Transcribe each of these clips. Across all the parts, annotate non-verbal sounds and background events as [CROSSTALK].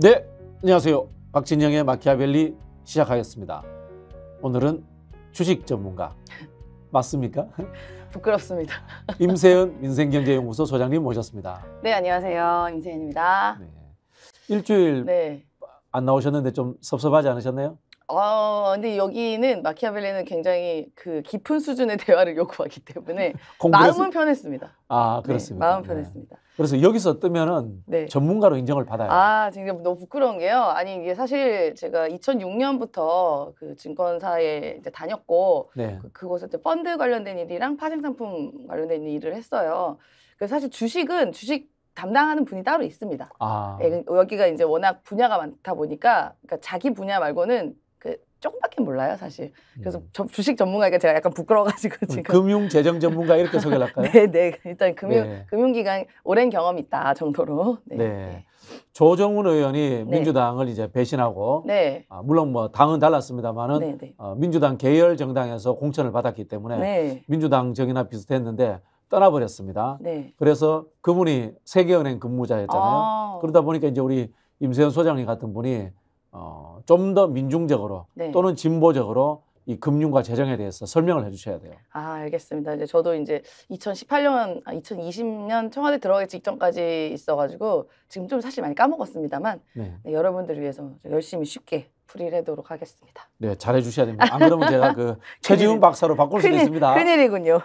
네, 안녕하세요. 박진영의 마키아벨리 시작하겠습니다. 오늘은 주식 전문가 맞습니까? 부끄럽습니다. [LAUGHS] 임세은 민생경제연구소 소장님 모셨습니다. 네, 안녕하세요. 임세은입니다. 네. 일주일 네. 안 나오셨는데 좀 섭섭하지 않으셨나요? 어, 근데 여기는 마키아벨리는 굉장히 그 깊은 수준의 대화를 요구하기 때문에 마음은 편했습니다. 아, 그렇습니다. 네, 마음 편했습니다. 그래서 여기서 뜨면은 네. 전문가로 인정을 받아요. 아, 지금 너무 부끄러운 게요. 아니, 이게 사실 제가 2006년부터 그 증권사에 이제 다녔고, 네. 그, 곳에 이제 펀드 관련된 일이랑 파생상품 관련된 일을 했어요. 그 사실 주식은 주식 담당하는 분이 따로 있습니다. 아. 예, 그 여기가 이제 워낙 분야가 많다 보니까, 그러니까 자기 분야 말고는 조금밖에 몰라요, 사실. 그래서 저, 음. 주식 전문가니까 제가 약간 부끄러워가지고 음, 지금. 금융 재정 전문가 이렇게 소개를 할까요? [LAUGHS] 네, 네. 일단 금융, 네. 금융기관 오랜 경험이 있다 정도로. 네. 네. 네. 조정훈 의원이 네. 민주당을 이제 배신하고, 네. 아, 물론 뭐 당은 달랐습니다만은 네, 어, 민주당 계열 정당에서 공천을 받았기 때문에 민주당 정이나 비슷했는데 떠나버렸습니다. 그래서 그분이 세계은행 근무자였잖아요. 아. 그러다 보니까 이제 우리 임세현 소장님 같은 분이 어, 좀더 민중적으로 네. 또는 진보적으로 이 금융과 재정에 대해서 설명을 해주셔야 돼요. 아 알겠습니다. 이제 저도 이제 2018년, 2020년 아, 청와대 들어가기 직전까지 있어가지고 지금 좀 사실 많이 까먹었습니다만 네. 네, 여러분들을 위해서 열심히 쉽게 풀이 해도록 하겠습니다. 네, 잘해 주셔야 됩니다. 안 그러면 제가 그 [LAUGHS] 최지훈 박사로 바꿀 수도 있습니다. 큰일이군요.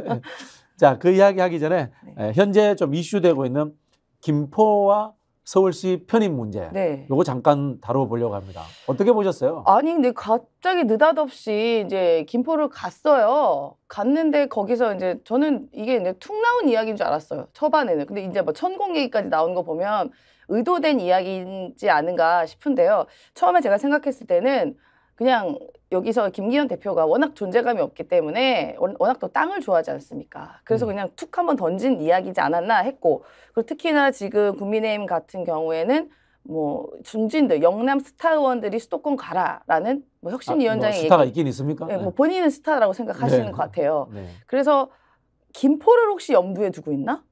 [LAUGHS] 자, 그 이야기 하기 전에 네. 현재 좀 이슈되고 있는 김포와 서울시 편입 문제 네. 요거 잠깐 다뤄보려고 합니다. 어떻게 보셨어요? 아니 근데 갑자기 느닷없이 이제 김포를 갔어요. 갔는데 거기서 이제 저는 이게 이제 툭 나온 이야기인 줄 알았어요. 초반에는. 근데 이제 뭐 천공 얘기까지 나온 거 보면 의도된 이야기인지 않은가 싶은데요. 처음에 제가 생각했을 때는 그냥 여기서 김기현 대표가 워낙 존재감이 없기 때문에 워낙 또 땅을 좋아하지 않습니까? 그래서 음. 그냥 툭 한번 던진 이야기지 않았나 했고 그리고 특히나 지금 국민의힘 같은 경우에는 뭐 중진들 영남 스타 의원들이 수도권 가라라는 뭐 혁신 위원장이 아, 뭐 스타가 얘기. 있긴 있습니까? 예, 뭐 네, 뭐 본인은 스타라고 생각하시는 네. 것 같아요. 네. 그래서 김포를 혹시 염두에 두고 있나?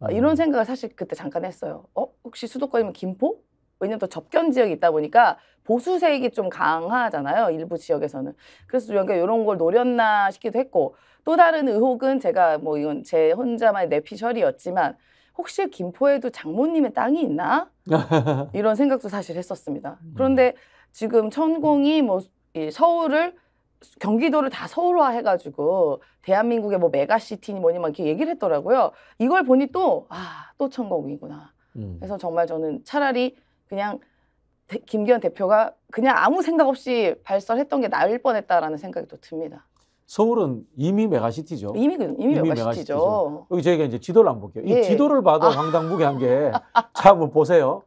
아, 이런 음. 생각을 사실 그때 잠깐 했어요. 어 혹시 수도권이면 김포? 왜냐면 또 접견 지역이 있다 보니까 보수 세력이 좀 강하잖아요. 일부 지역에서는. 그래서 그러니까 이런 걸 노렸나 싶기도 했고 또 다른 의혹은 제가 뭐 이건 제 혼자만의 내피셜이었지만 혹시 김포에도 장모님의 땅이 있나? [LAUGHS] 이런 생각도 사실 했었습니다. 음. 그런데 지금 천공이 뭐 이 서울을 경기도를 다 서울화 해가지고 대한민국의 뭐 메가시티니 뭐니 막 이렇게 얘기를 했더라고요. 이걸 보니 또 아또 아, 천공이구나. 음. 그래서 정말 저는 차라리 그냥 대, 김기현 대표가 그냥 아무 생각 없이 발설했던 게 나을 뻔했다라는 생각이 또 듭니다. 서울은 이미 메가시티죠. 이미 그, 이미, 이미 메가시티죠. 메가시티죠. 여기 저희가 이제 지도를 안 볼게요. 예. 지도를 봐도 아. 황당무계한 게 자, 한번 보세요.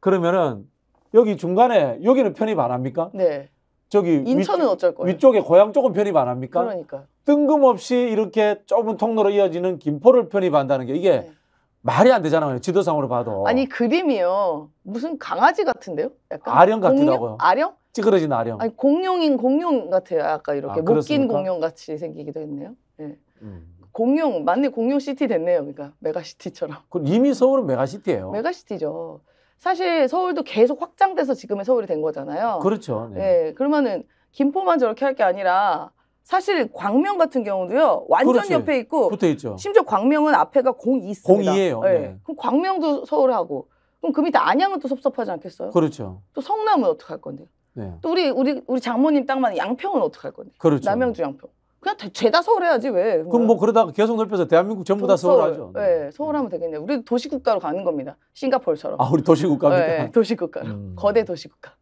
그러면은 여기 중간에 여기는 편입 안 합니까? 네. 저기 인천은 위, 어쩔 거예요? 위쪽에 고향 쪽은 편입 안 합니까? 그러니까 뜬금없이 이렇게 좁은 통로로 이어지는 김포를 편입한다는 게 이게 네. 말이 안 되잖아요. 지도상으로 봐도. 아니 그림이요. 무슨 강아지 같은데요? 약간 아령 같더라고요. 아령? 찌그러진 아령. 아니 공룡인 공룡 같아요. 아까 이렇게 아, 못긴 공룡 같이 생기기도 했네요. 네. 음. 공룡 맞네 공룡 시티 됐네요. 그러니까 메가시티처럼. 그 이미 서울은 메가시티예요. 메가시티죠. 사실 서울도 계속 확장돼서 지금의 서울이 된 거잖아요. 그렇죠. 네. 네. 그러면은 김포만 저렇게 할 게 아니라 사실 광명 같은 경우도요 완전 그렇지. 옆에 있고 붙어 있죠. 심지어 광명은 앞에가 공이 있습니다. 02예요. 네. 예. 네. 그럼 광명도 서울하고 그럼 그 밑에 안양은 또 섭섭하지 않겠어요? 그렇죠. 또 성남은 어떻게 할 건데? 네. 또 우리 우리 우리 장모님 땅만 양평은 어떻게 할 건데? 그렇죠. 남양주 양평. 그냥 죄다 서울 해야지 왜? 그럼 뭐 그러다가 계속 넓혀서 대한민국 전부 다 서울, 서울 하 네, 예, 서울 하면 되겠네요. 우리 도시 국가로 가는 겁니다. 싱가폴처럼. 아, 우리 도시 국가입니까? 네, 예, 도시 국가로. 음. 거대 도시 국가.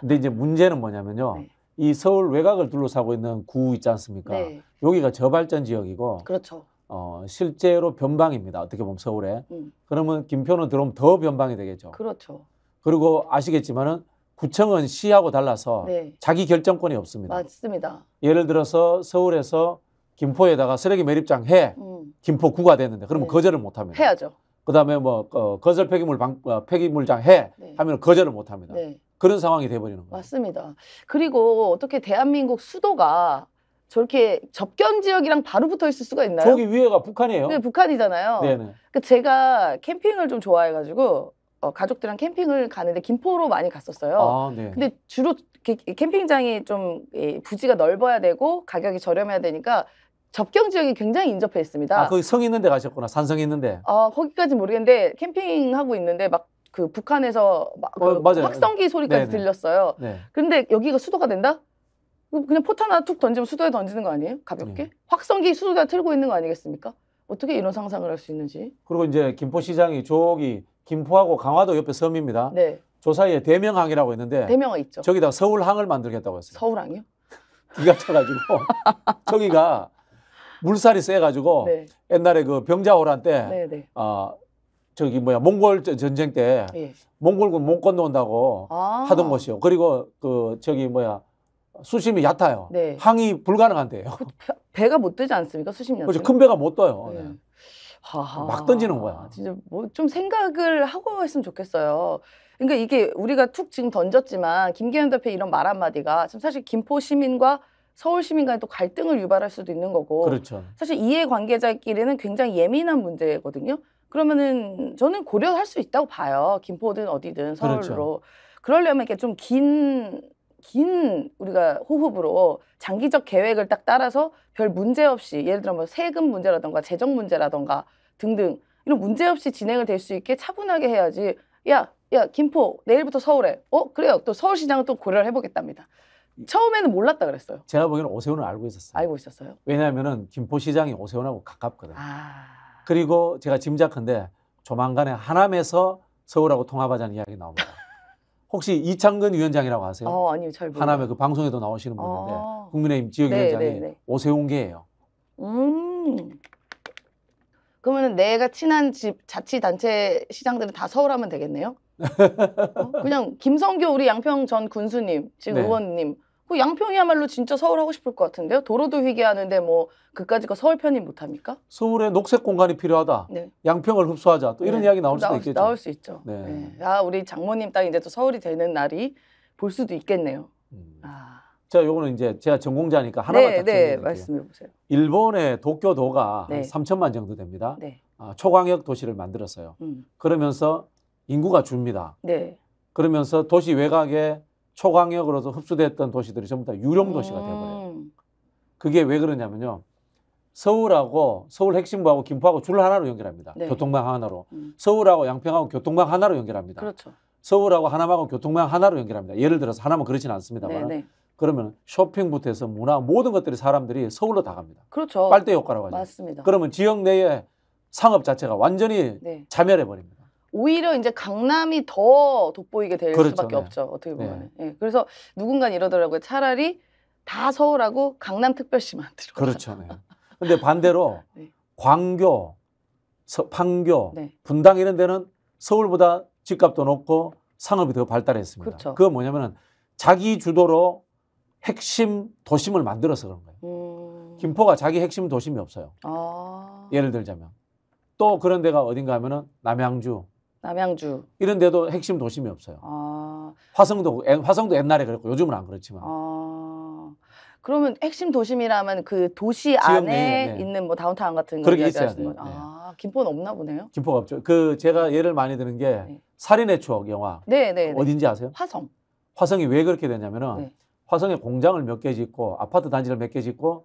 근데 이제 문제는 뭐냐면요. 네. 이 서울 외곽을 둘러싸고 있는 구 있지 않습니까? 네. 여기가 저발전 지역이고 그렇죠. 어, 실제로 변방입니다. 어떻게 보면 서울에. 음. 그러면 김포는 들어오면 더 변방이 되겠죠. 그렇죠. 그리고 아시겠지만은 구청은 시하고 달라서 네. 자기 결정권이 없습니다. 맞습니다. 예를 들어서 서울에서 김포에다가 쓰레기 매립장 해 음. 김포구가 됐는데 그러면 네. 거절을 못 합니다. 해야죠. 그다음에 뭐 어, 거절 폐기물 방, 어, 폐기물장 해 네. 하면 거절을 못 합니다. 네. 그런 상황이 돼버리는 거예요. 맞습니다. 그리고 어떻게 대한민국 수도가 저렇게 접경 지역이랑 바로 붙어 있을 수가 있나요? 저기 위에가 북한이에요. 네, 북한이잖아요. 네네. 그 제가 캠핑을 좀 좋아해가지고 어, 가족들이랑 캠핑을 가는데 김포로 많이 갔었어요. 아, 네. 근데 주로 캠핑장이 좀 부지가 넓어야 되고 가격이 저렴해야 되니까 접경 지역이 굉장히 인접해 있습니다. 아, 거기 성 있는데 가셨구나. 산성 있는데. 아, 어, 거기까지 모르겠는데 캠핑하고 있는데 막그 북한에서 막 어, 그 맞아요. 확성기 소리까지 네네. 들렸어요. 네. 근데 여기가 수도가 된다? 그냥 포탄 하나 툭 던지면 수도에 던지는 거 아니에요? 가볍게? 네. 확성기 수도가 틀고 있는 거 아니겠습니까? 어떻게 이런 상상을 할 수 있는지. 그리고 이제 김포시장이 저기 김포하고 강화도 옆에 섬입니다. 네. 저 사이에 대명항이라고 있는데 대명항 있죠. 저기다 서울항을 만들겠다고 했어요. 서울항이요? [LAUGHS] 기가 차가지고 [LAUGHS] 저기가 물살이 세가지고 네. 옛날에 그 병자호란 때 네, 네. 어, 저기 뭐야 몽골 전쟁 때 예. 몽골군 못 건너온다고 아. 하던 곳이요. 그리고 그 저기 뭐야 수심이 얕아요. 네. 항이 불가능한데요. 그 배가 못 뜨지 않습니까? 수심 이 그렇죠. 큰 배가 못 떠요. 예. 네. 막 던지는 거야. 진짜 뭐 좀 생각을 하고 했으면 좋겠어요. 그러니까 이게 우리가 툭 지금 던졌지만 김기현 대표 이런 말 한마디가 지금 사실 김포 시민과 서울 시민 간에 또 갈등을 유발할 수도 있는 거고. 그렇죠. 사실 이해 관계자끼리는 굉장히 예민한 문제거든요. 그러면은 저는 고려할 수 있다고 봐요. 김포든 어디든 그렇죠. 서울로. 그렇죠. 그러려면 이렇게 좀 긴, 긴 우리가 호흡으로 장기적 계획을 딱 따라서 별 문제 없이 예를 들어 뭐 세금 문제라던가 재정 문제라던가 등등 이런 문제 없이 진행을 될 수 있게 차분하게 해야지 야, 야, 김포 내일부터 서울에 어? 그래요. 또 서울시장은 또 고려를 해보겠답니다. 처음에는 몰랐다 그랬어요. 제가 보기에는 오세훈을 알고 있었어요. 알고 있었어요. 왜냐하면은 김포시장이 오세훈하고 가깝거든요. 아... 그리고 제가 짐작한데 조만간에 하남에서 서울하고 통합하자는 이야기 나옵니다. [LAUGHS] 혹시 이창근 위원장이라고 아세요? 어, 아니요, 잘 몰라요. 하남에 그 방송에도 나오시는 어. 분인데 아. 국민의힘 지역위원장이 네, 네, 네, 네. 오세훈계예요. 음. 그러면 내가 친한 집 자치단체 시장들은 다 서울하면 되겠네요? [LAUGHS] 어? 그냥 김성규 우리 양평 전 군수님 지금 네. 의원님 그 양평이야말로 진짜 서울 하고 싶을 것 같은데요. 도로도 희귀하는데 뭐 그까지 거 서울 편입 못 합니까? 서울에 녹색 공간이 필요하다. 네. 양평을 흡수하자. 또 이런 네. 이야기 나올 수도 나올, 있겠죠. 나올 수 있죠. 네. 네. 아 우리 장모님 땅 이제 또 서울이 되는 날이 볼 수도 있겠네요. 음. 아. 자, 요거는 이제 제가 전공자니까 하나만 네, 딱 네, 말씀해 보세요. 일본의 도쿄도가 네. 3천만 정도 됩니다. 네. 아, 초광역 도시를 만들었어요. 음. 그러면서 인구가 줍니다. 네. 그러면서 도시 외곽에 초강력으로서 흡수됐던 도시들이 전부 다 유령 도시가 돼버려요 음. 그게 왜 그러냐면요. 서울하고 서울 핵심부하고 김포하고 줄 하나로 연결합니다. 네. 교통망 하나로. 음. 서울하고 양평하고 교통망 하나로 연결합니다. 그렇죠. 서울하고 하남하고 교통망 하나로 연결합니다. 예를 들어서 하남은 그렇진 않습니다만 네, 네. 그러면 쇼핑부터 해서 문화 모든 것들이 사람들이 서울로 다 갑니다. 그렇죠. 빨대 효과라고 하죠. 맞습니다. 그러면 지역 내에 상업 자체가 완전히 네. 자멸해 버립니다. 오히려 이제 강남이 더 돋보이게 될 그렇죠, 수밖에 네. 없죠. 어떻게 보면. 네. 예. 그래서 누군가 이러더라고요. 차라리 다 서울하고 강남 특별시만 들어. 그렇죠. 네. 근데 반대로 [LAUGHS] 네. 광교, 서, 판교, 네. 분당 이런 데는 서울보다 집값도 높고 상업이 더 발달했습니다. 그렇죠. 그거 뭐냐면은 자기 주도로 핵심 도심을 만들어서 그런 거예요. 음... 김포가 자기 핵심 도심이 없어요. 아... 예를 들자면 또 그런 데가 어딘가 하면은 남양주, 남양주 이런 데도 핵심 도심이 없어요. 아... 화성도 화성도 옛날에 그랬고 요즘은 안 그렇지만. 아... 그러면 핵심 도심이라면 그 도시 안에 네. 있는 뭐 다운타운 같은 거 이야기하시는 거 네. 아, 김포는 없나 보네요. 김포가 없죠. 그 제가 예를 많이 드는 게 네. 살인의 추억 영화. 네, 네. 네. 어딘지 아세요? 화성. 화성이 왜 그렇게 되냐면은 네. 화성에 공장을 몇 개 짓고 아파트 단지를 몇 개 짓고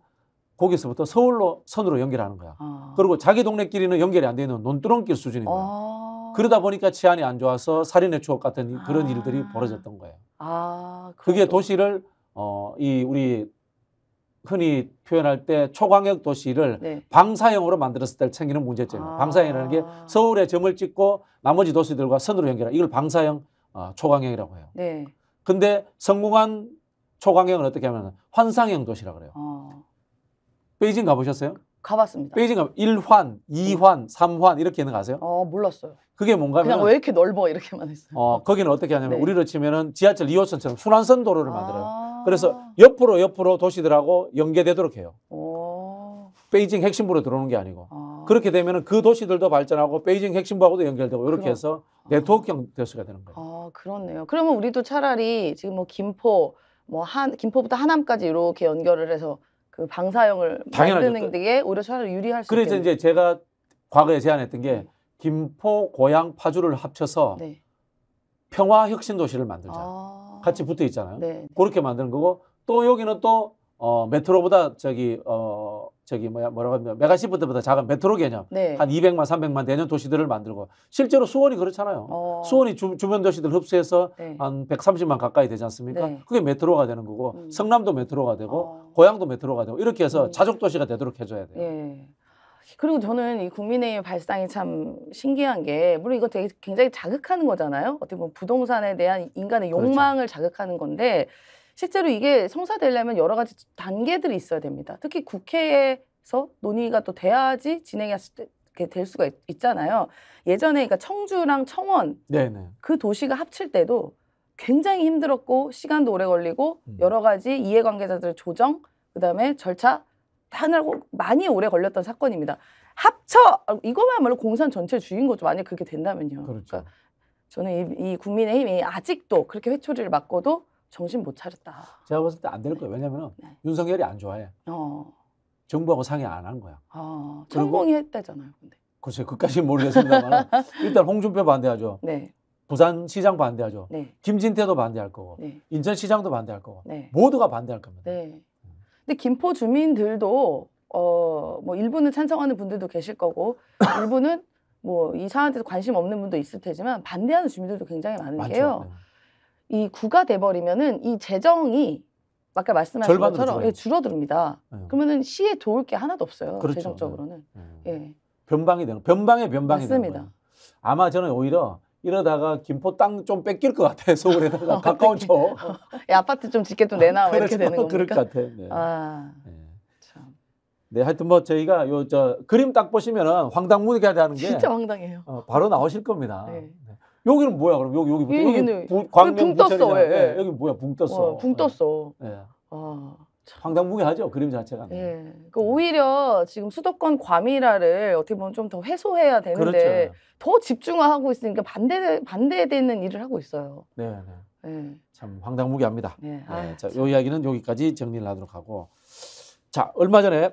거기서부터 서울로 선으로 연결하는 거야. 아... 그리고 자기 동네끼리는 연결이 안 되는 논두렁길 수준인 아. 거야. 아... 그러다 보니까 치안이 안 좋아서 살인의 추억 같은 아. 그런 아. 일들이 벌어졌던 거예요. 아, 그게 도시를 어, 이 우리 흔히 표현할 때 초광역 도시를 네. 방사형으로 만들었을 때 챙기는 문제점이에요. 아. 방사형이라는 게 서울에 점을 찍고 나머지 도시들과 선으로 연결한 이걸 방사형 어, 초광역이라고 해요. 네. 근데 성공한 초광역은 어떻게 하면 환상형 도시라 그래요. 어. 베이징 가보셨어요? 가봤습니다. 베이징 가면 1환, 2환, 3환 음. 이렇게 있는 거 아세요? 어, 몰랐어요. 그게 뭔가 그냥 왜 이렇게 넓어 이렇게만 했어요. 어, 거기는 어떻게 하냐면 네. 우리로 치면은 지하철 2호선처럼 순환선 도로를 아. 만들어요. 그래서 아. 옆으로 옆으로 도시들하고 연계되도록 해요. 베이징 핵심부로 들어오는 게 아니고 아. 그렇게 되면 그 도시들도 발전하고 베이징 핵심부하고도 연결되고 이렇게 해서 아. 네트워크형 도시가 되는 거예요. 아 그렇네요. 그러면 우리도 차라리 지금 뭐 김포 뭐 한 김포부터 하남까지 이렇게 연결을 해서 그 방사형을 당연하죠. 만드는 게 오히려 차라리 유리할 수 그래서 있겠네요. 이제 제가 과거에 제안했던 게 네. 김포, 고양, 파주를 합쳐서 네. 평화 혁신 도시를 만들자. 아... 같이 붙어 있잖아요. 네, 네. 그렇게 만드는 거고 또 여기는 또 어, 메트로보다 저기 어, 저기 뭐야 뭐라고 하면 메가시프트보다 작은 메트로 개념 네. 한 200만 300만 대년 도시들을 만들고 실제로 수원이 그렇잖아요. 어. 수원이 주, 변 도시들 흡수해서 네. 한 130만 가까이 되지 않습니까? 네. 그게 메트로가 되는 거고 음. 성남도 메트로가 되고 어. 고향도 메트로가 되고 이렇게 해서 음. 자족 도시가 되도록 해줘야 돼요. 예. 그리고 저는 이 국민의힘 발상이 참 신기한 게 물론 이거 되게 굉장히 자극하는 거잖아요. 어떻게 보면 부동산에 대한 인간의 그렇죠. 욕망을 그렇죠. 자극하는 건데 실제로 이게 성사되려면 여러 가지 단계들이 있어야 됩니다. 특히 국회에서 논의가 또 돼야지 진행이 될 수가 있, 잖아요 예전에 그러니까 청주랑 청원 네네. 그 도시가 합칠 때도 굉장히 힘들었고 시간도 오래 걸리고 음. 여러 가지 이해관계자들의 조정 그다음에 절차 하느라고 많이 오래 걸렸던 사건입니다. 합쳐 이거만말로 공산 전체 주인 거죠. 만약 그게 렇 된다면요. 그렇죠. 그러니까 저는 이, 이 국민의힘이 아직도 그렇게 회초리를 맞고도 정신 못 차렸다. 제가 봤을 때 안 될 거예요. 왜냐면 네. 윤석열이 안 좋아해. 어. 정부하고 상의 안 한 거야. 아, 천공이 했다잖아요. 근데. 글쎄, 그까지 모르겠습니다만 [LAUGHS] 일단 홍준표 반대하죠. 네. 부산시장 반대하죠. 네. 김진태도 반대할 거고 네. 인천시장도 반대할 거고 네. 모두가 반대할 겁니다. 네. 근데 김포 주민들도 어 뭐 일부는 찬성하는 분들도 계실 거고 일부는 뭐 이 사안에 관심 없는 분도 있을 테지만 반대하는 주민들도 굉장히 많은 많죠. 게이 구가 돼버리면은 이 재정이 아까 말씀하신 것처럼 예, 줄어듭니다. 음. 그러면은 시에 도울 게 하나도 없어요. 그렇죠. 재정적으로는. 네. 음. 예. 변방이 되는 변방에 변방이 맞습니다. 되는 아마 저는 오히려 이러다가 김포 땅 좀 뺏길 것 같아 서울에다가 가까운 쪽. 예, 아파트 좀 짓게 좀 내놔 아, 이렇게 그렇죠. 되는 겁니까? 그럴 것 같아. 네. 아. 네. 네, 하여튼 뭐 저희가 요 저 그림 딱 보시면은 황당무계하다는 게 진짜 황당해요. 어, 바로 나오실 겁니다. 네. 여기는 뭐야 그럼 여기 여기부 예, 여기, 광명 떴어. 예, 예. 여기 뭐야 붕 떴어. 어, 붕 떴어. 예. 아. 황당무계하죠 그림 자체가. 예. 그 오히려 지금 수도권 과밀화를 어떻게 보면 좀 더 해소해야 되는데 그렇죠. 더 집중화하고 있으니까 반대 반대되는 일을 하고 있어요. 네, 네. 예. 참 황당무계합니다. 예. 네. 아, 자, 요이 이야기는 여기까지 정리를 하도록 하고 자 얼마 전에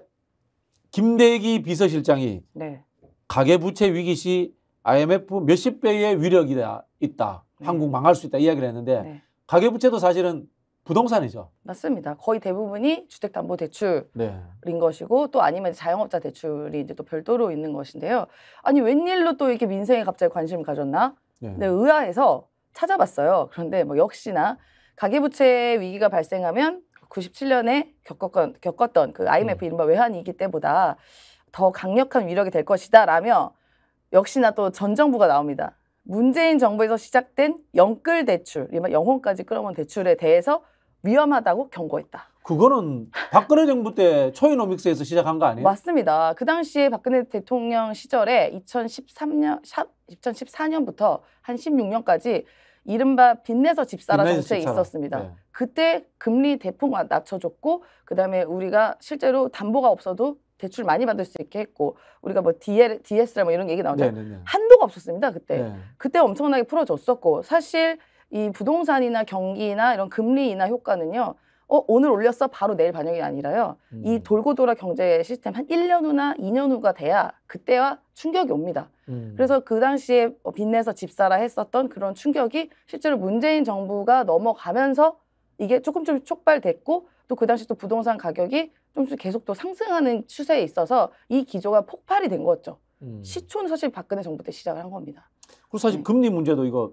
김대기 비서실장이 네. 가계부채 위기 시 IMF 몇십 배의 위력이 있다. 네. 한국 망할 수 있다 이야기를 했는데 네. 가계부채도 사실은 부동산이죠. 맞습니다. 거의 대부분이 주택담보대출인 네. 것이고 또 아니면 자영업자 대출이 이제 또 별도로 있는 것인데요. 아니 웬일로 또 이렇게 민생에 갑자기 관심을 가졌나? 네. 근데 의아해서 찾아봤어요. 그런데 뭐 역시나 가계부채 위기가 발생하면 97년에 겪었건, 겪었던 그 IMF 음. 이른바 외환위기 때보다 더 강력한 위력이 될 것이다라며 역시나 또 전 정부가 나옵니다. 문재인 정부에서 시작된 영끌 대출, 영혼까지 끌어온 대출에 대해서 위험하다고 경고했다. 그거는 박근혜 정부 때 초이노믹스에서 시작한 거 아니에요? 맞습니다. 그 당시에 박근혜 대통령 시절에 2013년, 2014년부터 한 16년까지 이른바 빚내서 집사라 빚내서 정책이 집사라. 있었습니다. 네. 그때 금리 대폭 낮춰줬고 그다음에 우리가 실제로 담보가 없어도 대출 많이 받을 수 있게 했고 우리가 뭐 DL, DSR 뭐 이런 얘기 나오죠. 한도가 없었습니다 그때. 네. 그때 엄청나게 풀어줬었고 사실 이 부동산이나 경기나 이런 금리 나 효과는요. 어, 오늘 올렸어 바로 내일 반영이 아니라요. 음. 이 돌고 돌아 경제 시스템 한 1년 후나 2년 후가 돼야 그때와 충격이 옵니다. 음. 그래서 그 당시에 뭐 빚내서 집 사라 했었던 그런 충격이 실제로 문재인 정부가 넘어가면서 이게 조금 좀 촉발됐고 또 그 당시 또 부동산 가격이 좀수 계속 또 상승하는 추세에 있어서 이 기조가 폭발이 된 거죠. 음. 시초는 사실 박근혜 정부 때 시작을 한 겁니다. 그리고 사실 네. 금리 문제도 이거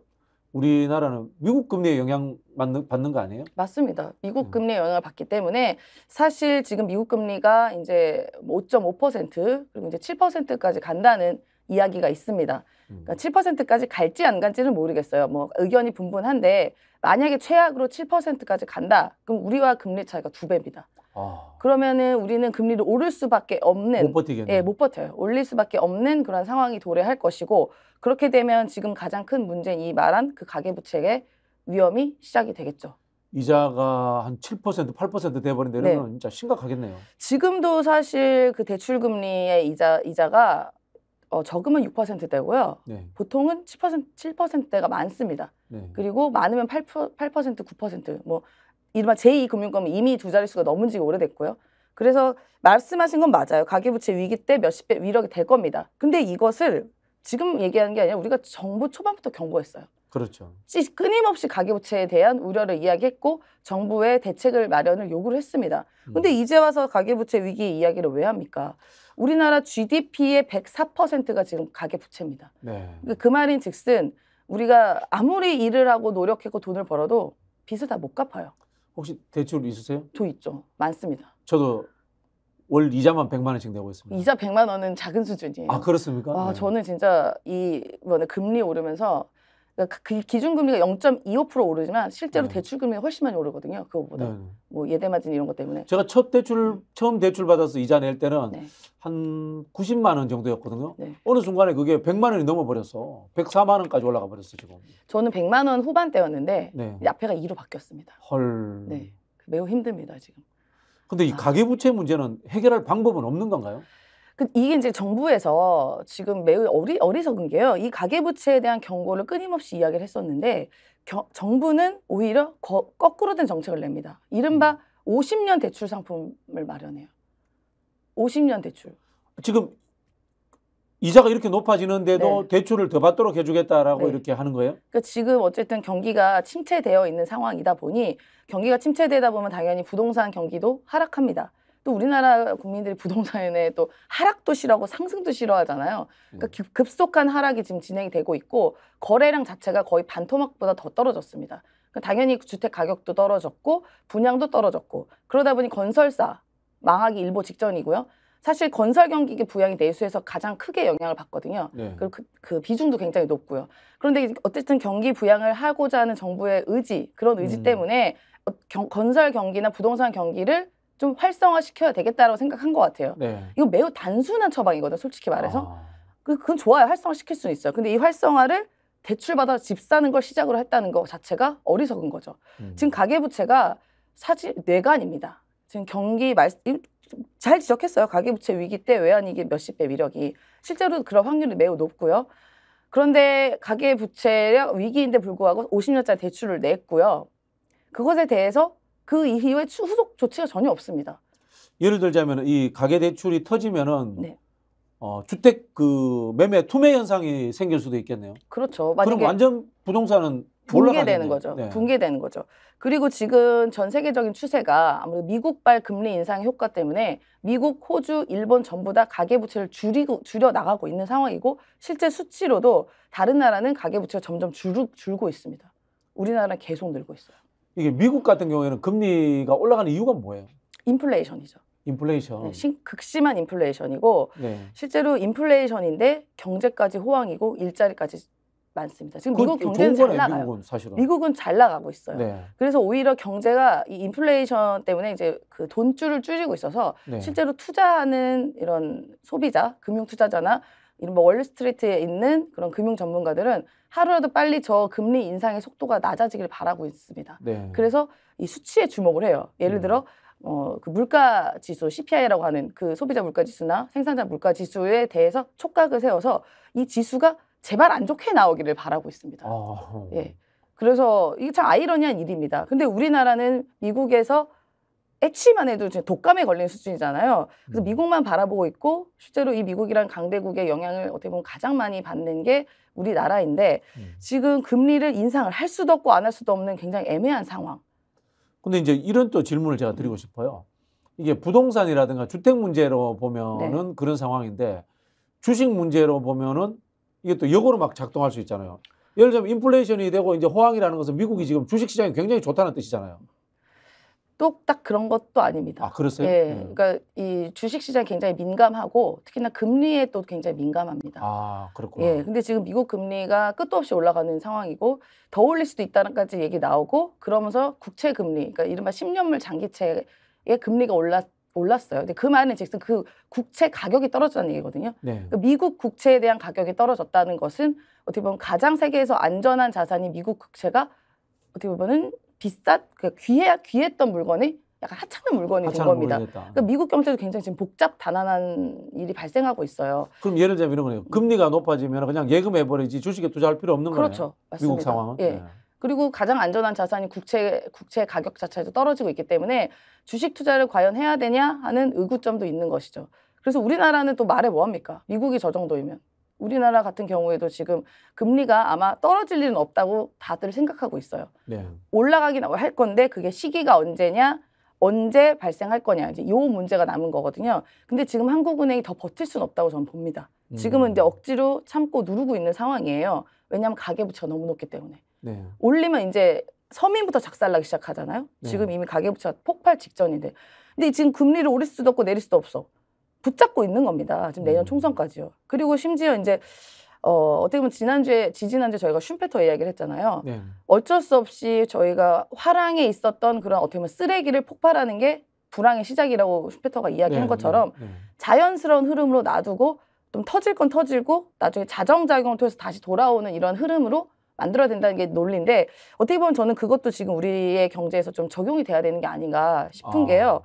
우리나라는 미국 금리에 영향 받는, 받는 거 아니에요? 맞습니다. 미국 음. 금리에 영향을 받기 때문에 사실 지금 미국 금리가 이제 5.5% 그리고 이제 7%까지 간다는 이야기가 있습니다. 그러니까 7%까지 음. 갈지 안 갈지는 모르겠어요. 뭐 의견이 분분한데 만약에 최악으로 7%까지 간다. 그럼 우리와 금리 차이가 두 배입니다. 아. 그러면은 우리는 금리를 오를 수밖에 없는 못 버티겠네. 예, 못 버텨요. 올릴 수밖에 없는 그런 상황이 도래할 것이고 그렇게 되면 지금 가장 큰 문제인 이 말한 그 가계 부채의 위험이 시작이 되겠죠. 이자가 한 7%, 8% 돼버린 데는 네. 진짜 심각하겠네요. 지금도 사실 그 대출 금리의 이자 이자가 어, 적으면 6%대고요. 네. 보통은 10% 7%대가 많습니다. 네. 그리고 많으면 8% 8% 9%뭐 이른바 제2금융권은 이미 두 자릿수가 넘은 지가 오래됐고요. 그래서 말씀하신 건 맞아요. 가계부채 위기 때 몇십 배 위력이 될 겁니다. 근데 이것을 지금 얘기하는 게 아니라 우리가 정부 초반부터 경고했어요. 그렇죠. 끊임없이 가계부채에 대한 우려를 이야기했고 정부의 대책을 마련을 요구를 했습니다. 음. 근데 음. 이제 와서 가계부채 위기 이야기를 왜 합니까? 우리나라 GDP의 104%가 지금 가계부채입니다. 네. 그러니까 그 말인 즉슨 우리가 아무리 일을 하고 노력했고 돈을 벌어도 빚을 다 못 갚아요. 혹시 대출 있으세요? 저 있죠. 많습니다. 저도 월 이자만 100만 원씩 내고 있습니다. 이자 100만 원은 작은 수준이에요. 아 그렇습니까? 와, 아, 네. 저는 진짜 이번에 금리 오르면서 그러니까 그 기준금리가 0.25% 오르지만 실제로 네. 대출금리가 훨씬 많이 오르거든요. 그거보다 네. 뭐 예대마진 이런 것 때문에. 제가 첫 대출 처음 대출 받아서 이자 낼 때는 네. 한 90만 원 정도였거든요. 네. 어느 순간에 그게 100만 원이 넘어 버려서 104만 원까지 올라가 버렸어 요 지금. 저는 100만 원 후반대였는데 네. 앞에가 2로 바뀌었습니다. 헐. 네, 매우 힘듭니다 지금. 근데 이 아. 가계부채 문제는 해결할 방법은 없는 건가요? 그 이게 이제 정부에서 지금 매우 어리, 어리석은 게요. 이 가계부채에 대한 경고를 끊임없이 이야기를 했었는데 겨, 정부는 오히려 거, 거꾸로 된 정책을 냅니다. 이른바 50년 음. 대출 상품을 마련해요. 50년 대출. 지금 이자가 이렇게 높아지는데도 네. 대출을 더 받도록 해주겠다라고 네. 이렇게 하는 거예요? 그러니까 지금 어쨌든 경기가 침체되어 있는 상황이다 보니 경기가 침체되다 보면 당연히 부동산 경기도 하락합니다. 또 우리나라 국민들이 부동산에 또 하락도 싫어하고 상승도 싫어하잖아요. 그러니까 음. 급속한 하락이 지금 진행이 되고 있고 거래량 자체가 거의 반토막보다 더 떨어졌습니다. 그러니까 당연히 주택 가격도 떨어졌고 분양도 떨어졌고 그러다 보니 건설사 망하기 일보 직전이고요. 사실 건설 경기 부양이 내수에서 가장 크게 영향을 받거든요. 네. 그리고 그, 그, 비중도 굉장히 높고요. 그런데 어쨌든 경기 부양을 하고자 하는 정부의 의지 그런 의지 음. 때문에 어, 경, 건설 경기나 부동산 경기를 좀 활성화시켜야 되겠다라고 생각한 것 같아요. 네. 이거 매우 단순한 처방이거든, 솔직히 말해서. 아. 그, 그건 좋아요. 활성화시킬 수는 있어요. 근데 이 활성화를 대출받아 집 사는 걸 시작으로 했다는 것 자체가 어리석은 거죠. 음. 지금 가계부채가 사실 뇌관입니다. 지금 경기 말, 잘 지적했어요. 가계부채 위기 때 외환위기 몇십 배 위력이. 실제로 그런 확률이 매우 높고요. 그런데 가계부채 위기인데 불구하고 50년짜리 대출을 냈고요. 그것에 대해서 그 이후에 후속 조치가 전혀 없습니다. 예를 들자면 이 가계 대출이 터지면은 네. 어, 주택 그 매매 투매 현상이 생길 수도 있겠네요. 그렇죠. 그럼 완전 부동산은 붕괴되는 거죠. 네. 붕괴되는 거죠. 그리고 지금 전 세계적인 추세가 아무래도 미국발 금리 인상 효과 때문에 미국, 호주, 일본 전부 다 가계부채를 줄이고 줄여 나가고 있는 상황이고 실제 수치로도 다른 나라는 가계부채가 점점 줄, 줄고 있습니다. 우리나라는 계속 늘고 있어요. 이게 미국 같은 경우에는 금리가 올라가는 이유가 뭐예요? 인플레이션이죠. 인플레이션. 네, 신, 극심한 인플레이션이고 네. 실제로 인플레이션인데 경제까지 호황이고 일자리까지 많습니다. 지금 미국 경제는 잘 거네, 나가요. 미국은, 사실은. 미국은 잘 나가고 있어요. 네. 그래서 오히려 경제가 이 인플레이션 때문에 이제 그 돈줄을 줄이고 있어서 네. 실제로 투자하는 이런 소비자, 금융 투자자나 이른바 뭐 월스트리트에 있는 그런 금융 전문가들은 하루라도 빨리 저 금리 인상의 속도가 낮아지길 바라고 있습니다. 네. 그래서 이 수치에 주목을 해요. 예를 음. 들어 어, 그 물가 지수 CPI라고 하는 그 소비자 물가 지수나 생산자 물가 지수에 대해서 촉각을 세워서 이 지수가 제발 안 좋게 나오기를 바라고 있습니다. 아... 예. 그래서 이게 참 아이러니한 일입니다. 근데 우리나라는 미국에서 애취만 해도 독감에 걸린 수준이잖아요. 그래서 음. 미국만 바라보고 있고 실제로 이 미국이란 강대국의 영향을 어떻게 보면 가장 많이 받는 게 우리나라인데 음. 지금 금리를 인상을 할 수도 없고 안 할 수도 없는 굉장히 애매한 상황. 근데 이제 이런 또 질문을 제가 드리고 싶어요. 이게 부동산이라든가 주택 문제로 보면은 네. 그런 상황인데 주식 문제로 보면은 이게 또 역으로 막 작동할 수 있잖아요. 예를 들면 인플레이션이 되고 이제 호황이라는 것은 미국이 지금 주식 시장이 굉장히 좋다는 뜻이잖아요. 또딱 그런 것도 아닙니다. 아, 그러세요? 예. 음. 그러니까 이 주식 시장 이 굉장히 민감하고 특히나 금리에 또 굉장히 민감합니다. 아, 그렇구나. 예. 근데 지금 미국 금리가 끝도 없이 올라가는 상황이고 더 올릴 수도 있다는까지 얘기 나오고 그러면서 국채 금리, 그러니까 이른바 10년물 장기채의 금리가 올랐 올랐어요. 근데 그 말은 즉슨 그 국채 가격이 떨어졌다는 얘기거든요. 네. 그러니까 미국 국채에 대한 가격이 떨어졌다는 것은 어떻게 보면 가장 세계에서 안전한 자산이 미국 국채가 어떻게 보면은 비싼 그 귀해 귀했던 물건이 약간 하찮은 물건이 된 겁니다. 그러니까 미국 경제도 굉장히 지금 복잡 단안한 일이 발생하고 있어요. 그럼 예를 들면 이런 거네요. 금리가 높아지면 그냥 예금해 버리지 주식에 투자할 필요 없는 거예요 그렇죠. 미국 상황은. 예. 네. 그리고 가장 안전한 자산이 국채 국채 가격 자체도 떨어지고 있기 때문에 주식 투자를 과연 해야 되냐 하는 의구점도 있는 것이죠. 그래서 우리나라는 또 말해 뭐 합니까? 미국이 저 정도이면. 우리나라 같은 경우에도 지금 금리가 아마 떨어질 일은 없다고 다들 생각하고 있어요. 네. 올라가긴 할 건데 그게 시기가 언제냐, 언제 발생할 거냐 이제 요 문제가 남은 거거든요. 근데 지금 한국은행이 더 버틸 수는 없다고 저는 봅니다. 지금은 이제 음. 억지로 참고 누르고 있는 상황이에요. 왜냐하면 가계부채가 너무 높기 때문에 네. 올리면 이제 서민부터 작살나기 시작하잖아요. 네. 지금 이미 가계부채가 폭발 직전인데, 근데 지금 금리를 오를 수도 없고 내릴 수도 없어. 붙잡고 있는 겁니다. 지금 내년 음. 총선까지요. 그리고 심지어 이제 어, 어떻게 보면 지난주에 지지난주에 저희가 슌페터 이야기를 했잖아요. 네. 어쩔 수 없이 저희가 화랑에 있었던 그런 어떻게 보면 쓰레기를 폭발하는 게 불황의 시작이라고 슈페터가 이야기한 네, 것처럼 네, 네. 자연스러운 흐름으로 놔두고 좀 터질 건 터지고 나중에 자정작용을 통해서 다시 돌아오는 이런 흐름으로 만들어야 된다는 게 논리인데 어떻게 보면 저는 그것도 지금 우리의 경제에서 좀 적용이 돼야 되는 게 아닌가 싶은 아. 게요.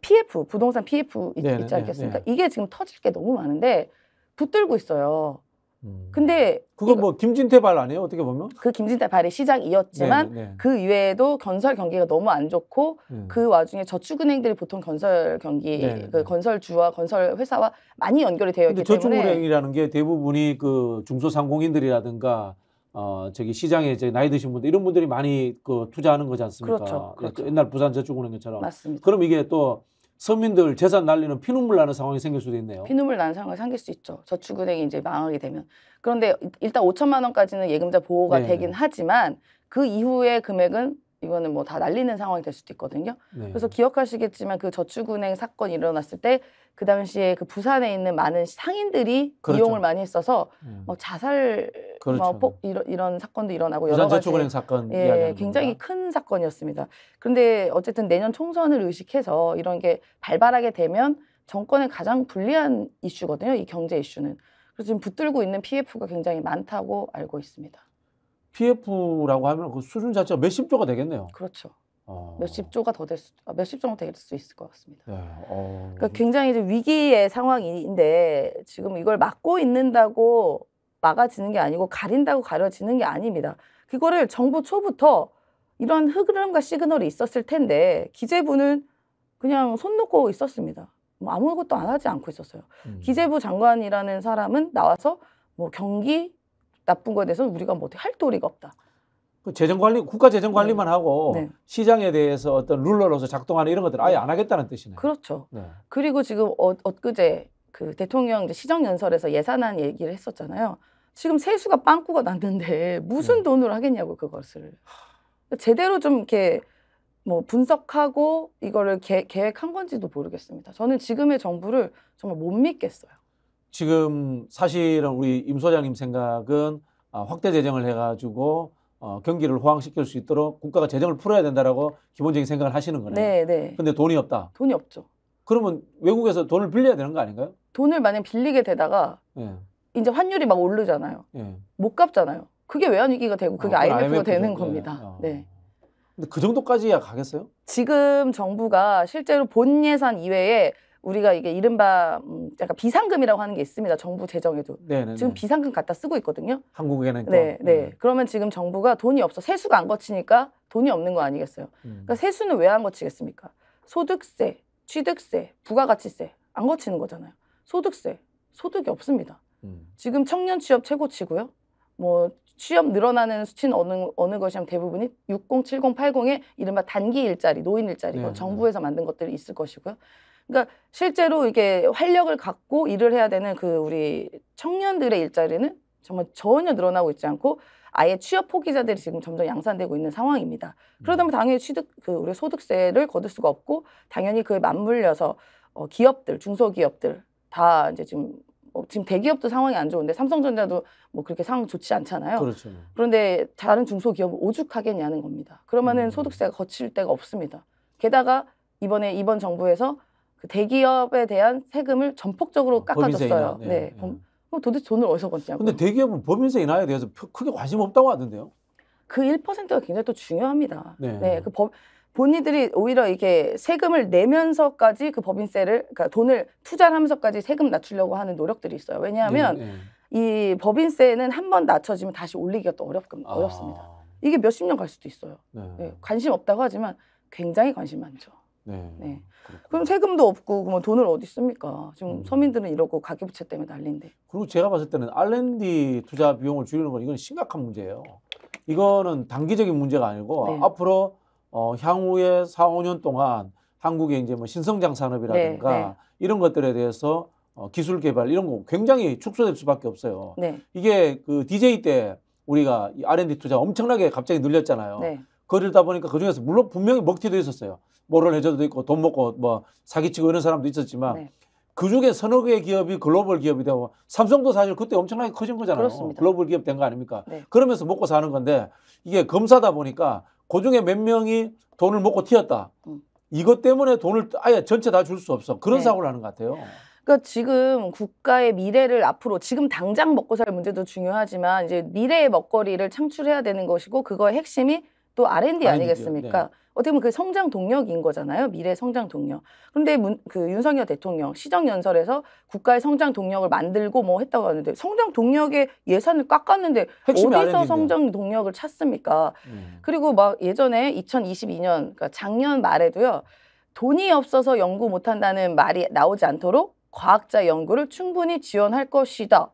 PF 부동산 PF 있, 네네, 네, 있지 네, 않겠습니까? 네네. 이게 지금 터질 게 너무 많은데 붙들고 있어요. 음. 근데 그건 뭐 김진태 발 아니에요? 어떻게 보면 그 김진태 발의 시작이었지만 네네. 네. 그 이외에도 건설 경기가 너무 안 좋고 음. 그 와중에 저축은행들이 보통 건설 경기 그 건설주와 건설 회사와 많이 연결이 되어 있기 때문에 저축은행이라는 게 대부분이 그 중소상공인들이라든가 어, 저기 시장에 이제 나이 드신 분들 이런 분들이 많이 그 투자하는 거지 않습니까? 그렇죠. 예, 그 그렇죠. 옛날 부산 저축은행처럼. 맞습니다. 그럼 이게 또 서민들 재산 날리는 피눈물 나는 상황이 생길 수도 있네요. 피눈물 나는 상황이 생길 수 있죠. 저축은행이 이제 망하게 되면. 그런데 일단 5천만 원까지는 예금자 보호가 네. 되긴 하지만 그 이후의 금액은 이거는 뭐 다 날리는 상황이 될 수도 있거든요. 네. 그래서 기억하시겠지만 그 저축은행 사건이 일어났을 때 그 당시에 그 부산에 있는 많은 상인들이 그렇죠. 이용을 많이 했어서 네. 뭐 자살 뭐 그렇죠. 뭐 폭, 이런, 이런 사건도 일어나고 여러 가지 사건 예, 굉장히 건가? 큰 사건이었습니다. 그런데 어쨌든 내년 총선을 의식해서 이런 게 발발하게 되면 정권에 가장 불리한 이슈거든요. 이 경제 이슈는. 그래서 지금 붙들고 있는 PF가 굉장히 많다고 알고 있습니다. PF라고 하면 그 수준 자체가 몇십 조가 되겠네요. 그렇죠. 어... 몇십 조가 더 될 수, 아, 몇십 정도 될수 있을 것 같습니다. 네, 어... 그러니까 굉장히 위기의 상황인데 지금 이걸 막고 있는다고 막아지는 게 아니고 가린다고 가려지는 게 아닙니다. 그거를 정부 초부터 이런 흐름과 시그널이 있었을 텐데 기재부는 그냥 손 놓고 있었습니다. 뭐 아무것도 안 하지 않고 있었어요. 음. 기재부 장관이라는 사람은 나와서 뭐 경기 나쁜 거에 대해서는 우리가 뭐 어떻게 할 도리가 없다. 그 재정관리 국가 재정관리만 네. 하고 네. 시장에 대해서 어떤 룰러로서 작동하는 이런 것들 아예 안 하겠다는 뜻이네요. 그렇죠. 네. 그리고 지금 어, 엊그제 그 대통령 시정연설에서 예산안 얘기를 했었잖아요. 지금 세수가 빵꾸가 났는데 무슨 음. 돈으로 하겠냐고 그것을 제대로 좀 이렇게 뭐 분석하고 이거를 개, 계획한 건지도 모르겠습니다. 저는 지금의 정부를 정말 못 믿겠어요. 지금 사실은 우리 임 소장님 생각은 아, 확대 재정을 해가지고 어, 경기를 호황시킬 수 있도록 국가가 재정을 풀어야 된다라고 기본적인 생각을 하시는 거네요. 네, 네. 근데 돈이 없다. 돈이 없죠. 그러면 외국에서 돈을 빌려야 되는 거 아닌가요? 돈을 만약 빌리게 되다가 네. 이제 환율이 막 오르잖아요. 예. 못 갚잖아요. 그게 외환위기가 되고 그게 아, 그건 IMF가 IMF 죠. 되는 예. 겁니다. 아. 네. 근데 그 정도까지야 가겠어요? 지금 정부가 실제로 본 예산 이외에 우리가 이게 이른바 음, 약간 비상금이라고 하는 게 있습니다. 정부 재정에도. 네네네. 네, 지금 네. 비상금 갖다 쓰고 있거든요. 한국에는 네, 네. 네. 그러면 지금 정부가 돈이 없어 세수가 안 거치니까 돈이 없는 거 아니겠어요? 음. 그러니까 세수는 왜 안 거치겠습니까? 소득세, 취득세, 부가가치세 안 거치는 거잖아요. 소득세, 소득이 없습니다. 음. 지금 청년 취업 최고치고요. 뭐 취업 늘어나는 수치는 어느 어느 것이냐면 대부분이 60, 70, 80의 이른바 단기 일자리, 노인 일자리, 네, 네, 정부에서 만든 것들이 있을 것이고요. 그러니까 실제로 이게 활력을 갖고 일을 해야 되는 그 우리 청년들의 일자리는 정말 전혀 늘어나고 있지 않고 아예 취업 포기자들이 지금 점점 양산되고 있는 상황입니다. 그러다 음. 보면 당연히 취득 그 우리 소득세를 거둘 수가 없고 당연히 그에 맞물려서 어, 기업들, 중소기업들 다 이제 지금 어, 지금 대기업도 상황이 안 좋은데 삼성전자도 뭐 그렇게 상황 좋지 않잖아요. 그렇죠. 그런데 다른 중소기업은 오죽하겠냐는 겁니다. 그러면은 음. 소득세가 거칠 데가 없습니다. 게다가 이번에 이번 정부에서 그 대기업에 대한 세금을 전폭적으로 어, 깎아줬어요. 네. 네. 네. 그럼 도대체 돈을 어디서 걷냐고. 근데 대기업은 법인세 인하에 대해서 크게 관심 없다고 하던데요. 그 1%가 굉장히 또 중요합니다. 네. 네. 그 법, 본인들이 오히려 이게 세금을 내면서까지 그 법인세를 그러니까 돈을 투자를 하면서까지 세금 낮추려고 하는 노력들이 있어요. 왜냐하면 네, 네. 이 법인세는 한 번 낮춰지면 다시 올리기가 또어렵 아. 어렵습니다. 이게 몇 십 년 갈 수도 있어요. 네. 네. 관심 없다고 하지만 굉장히 관심 많죠. 네. 네. 그럼 세금도 없고 그러 돈을 어디 씁니까? 지금 음. 서민들은 이러고 가계부채 때문에 난리인데. 그리고 제가 봤을 때는 알랜디 투자 비용을 줄이는 건 이건 심각한 문제예요. 이거는 단기적인 문제가 아니고 네. 앞으로 어, 향후에 4, 5년 동안 한국의 이제 뭐 신성장 산업이라든가 네, 네. 이런 것들에 대해서 어, 기술 개발 이런 거 굉장히 축소될 수밖에 없어요. 네. 이게 그 DJ 때 우리가 이 R&D 투자 엄청나게 갑자기 늘렸잖아요. 네. 그러다 보니까 그 중에서 물론 분명히 먹튀도 있었어요. 모럴 해줘도 있고 돈 먹고 뭐 사기치고 이런 사람도 있었지만 네. 그 중에 서너 개 기업이 글로벌 기업이 되고 삼성도 사실 그때 엄청나게 커진 거잖아요. 그렇습니다. 글로벌 기업 된 거 아닙니까? 네. 그러면서 먹고 사는 건데 이게 검사다 보니까 그 중에 몇 명이 돈을 먹고 튀었다. 음. 이것 때문에 돈을 아예 전체 다 줄 수 없어. 그런 네. 사고를 하는 것 같아요. 그러니까 지금 국가의 미래를 앞으로 지금 당장 먹고 살 문제도 중요하지만 이제 미래의 먹거리를 창출해야 되는 것이고 그거의 핵심이 또 R&D 아니겠습니까? 네. 어떻게 보면 그 성장 동력인 거잖아요. 미래 성장 동력. 그런데 문, 그 윤석열 대통령 시정연설에서 국가의 성장 동력을 만들고 뭐 했다고 하는데 성장 동력에 예산을 깎았는데 어디서 성장 동력을 찾습니까? 음. 그리고 막 예전에 2022년 그러니까 작년 말에도요. 돈이 없어서 연구 못 한다는 말이 나오지 않도록 과학자 연구를 충분히 지원할 것이다.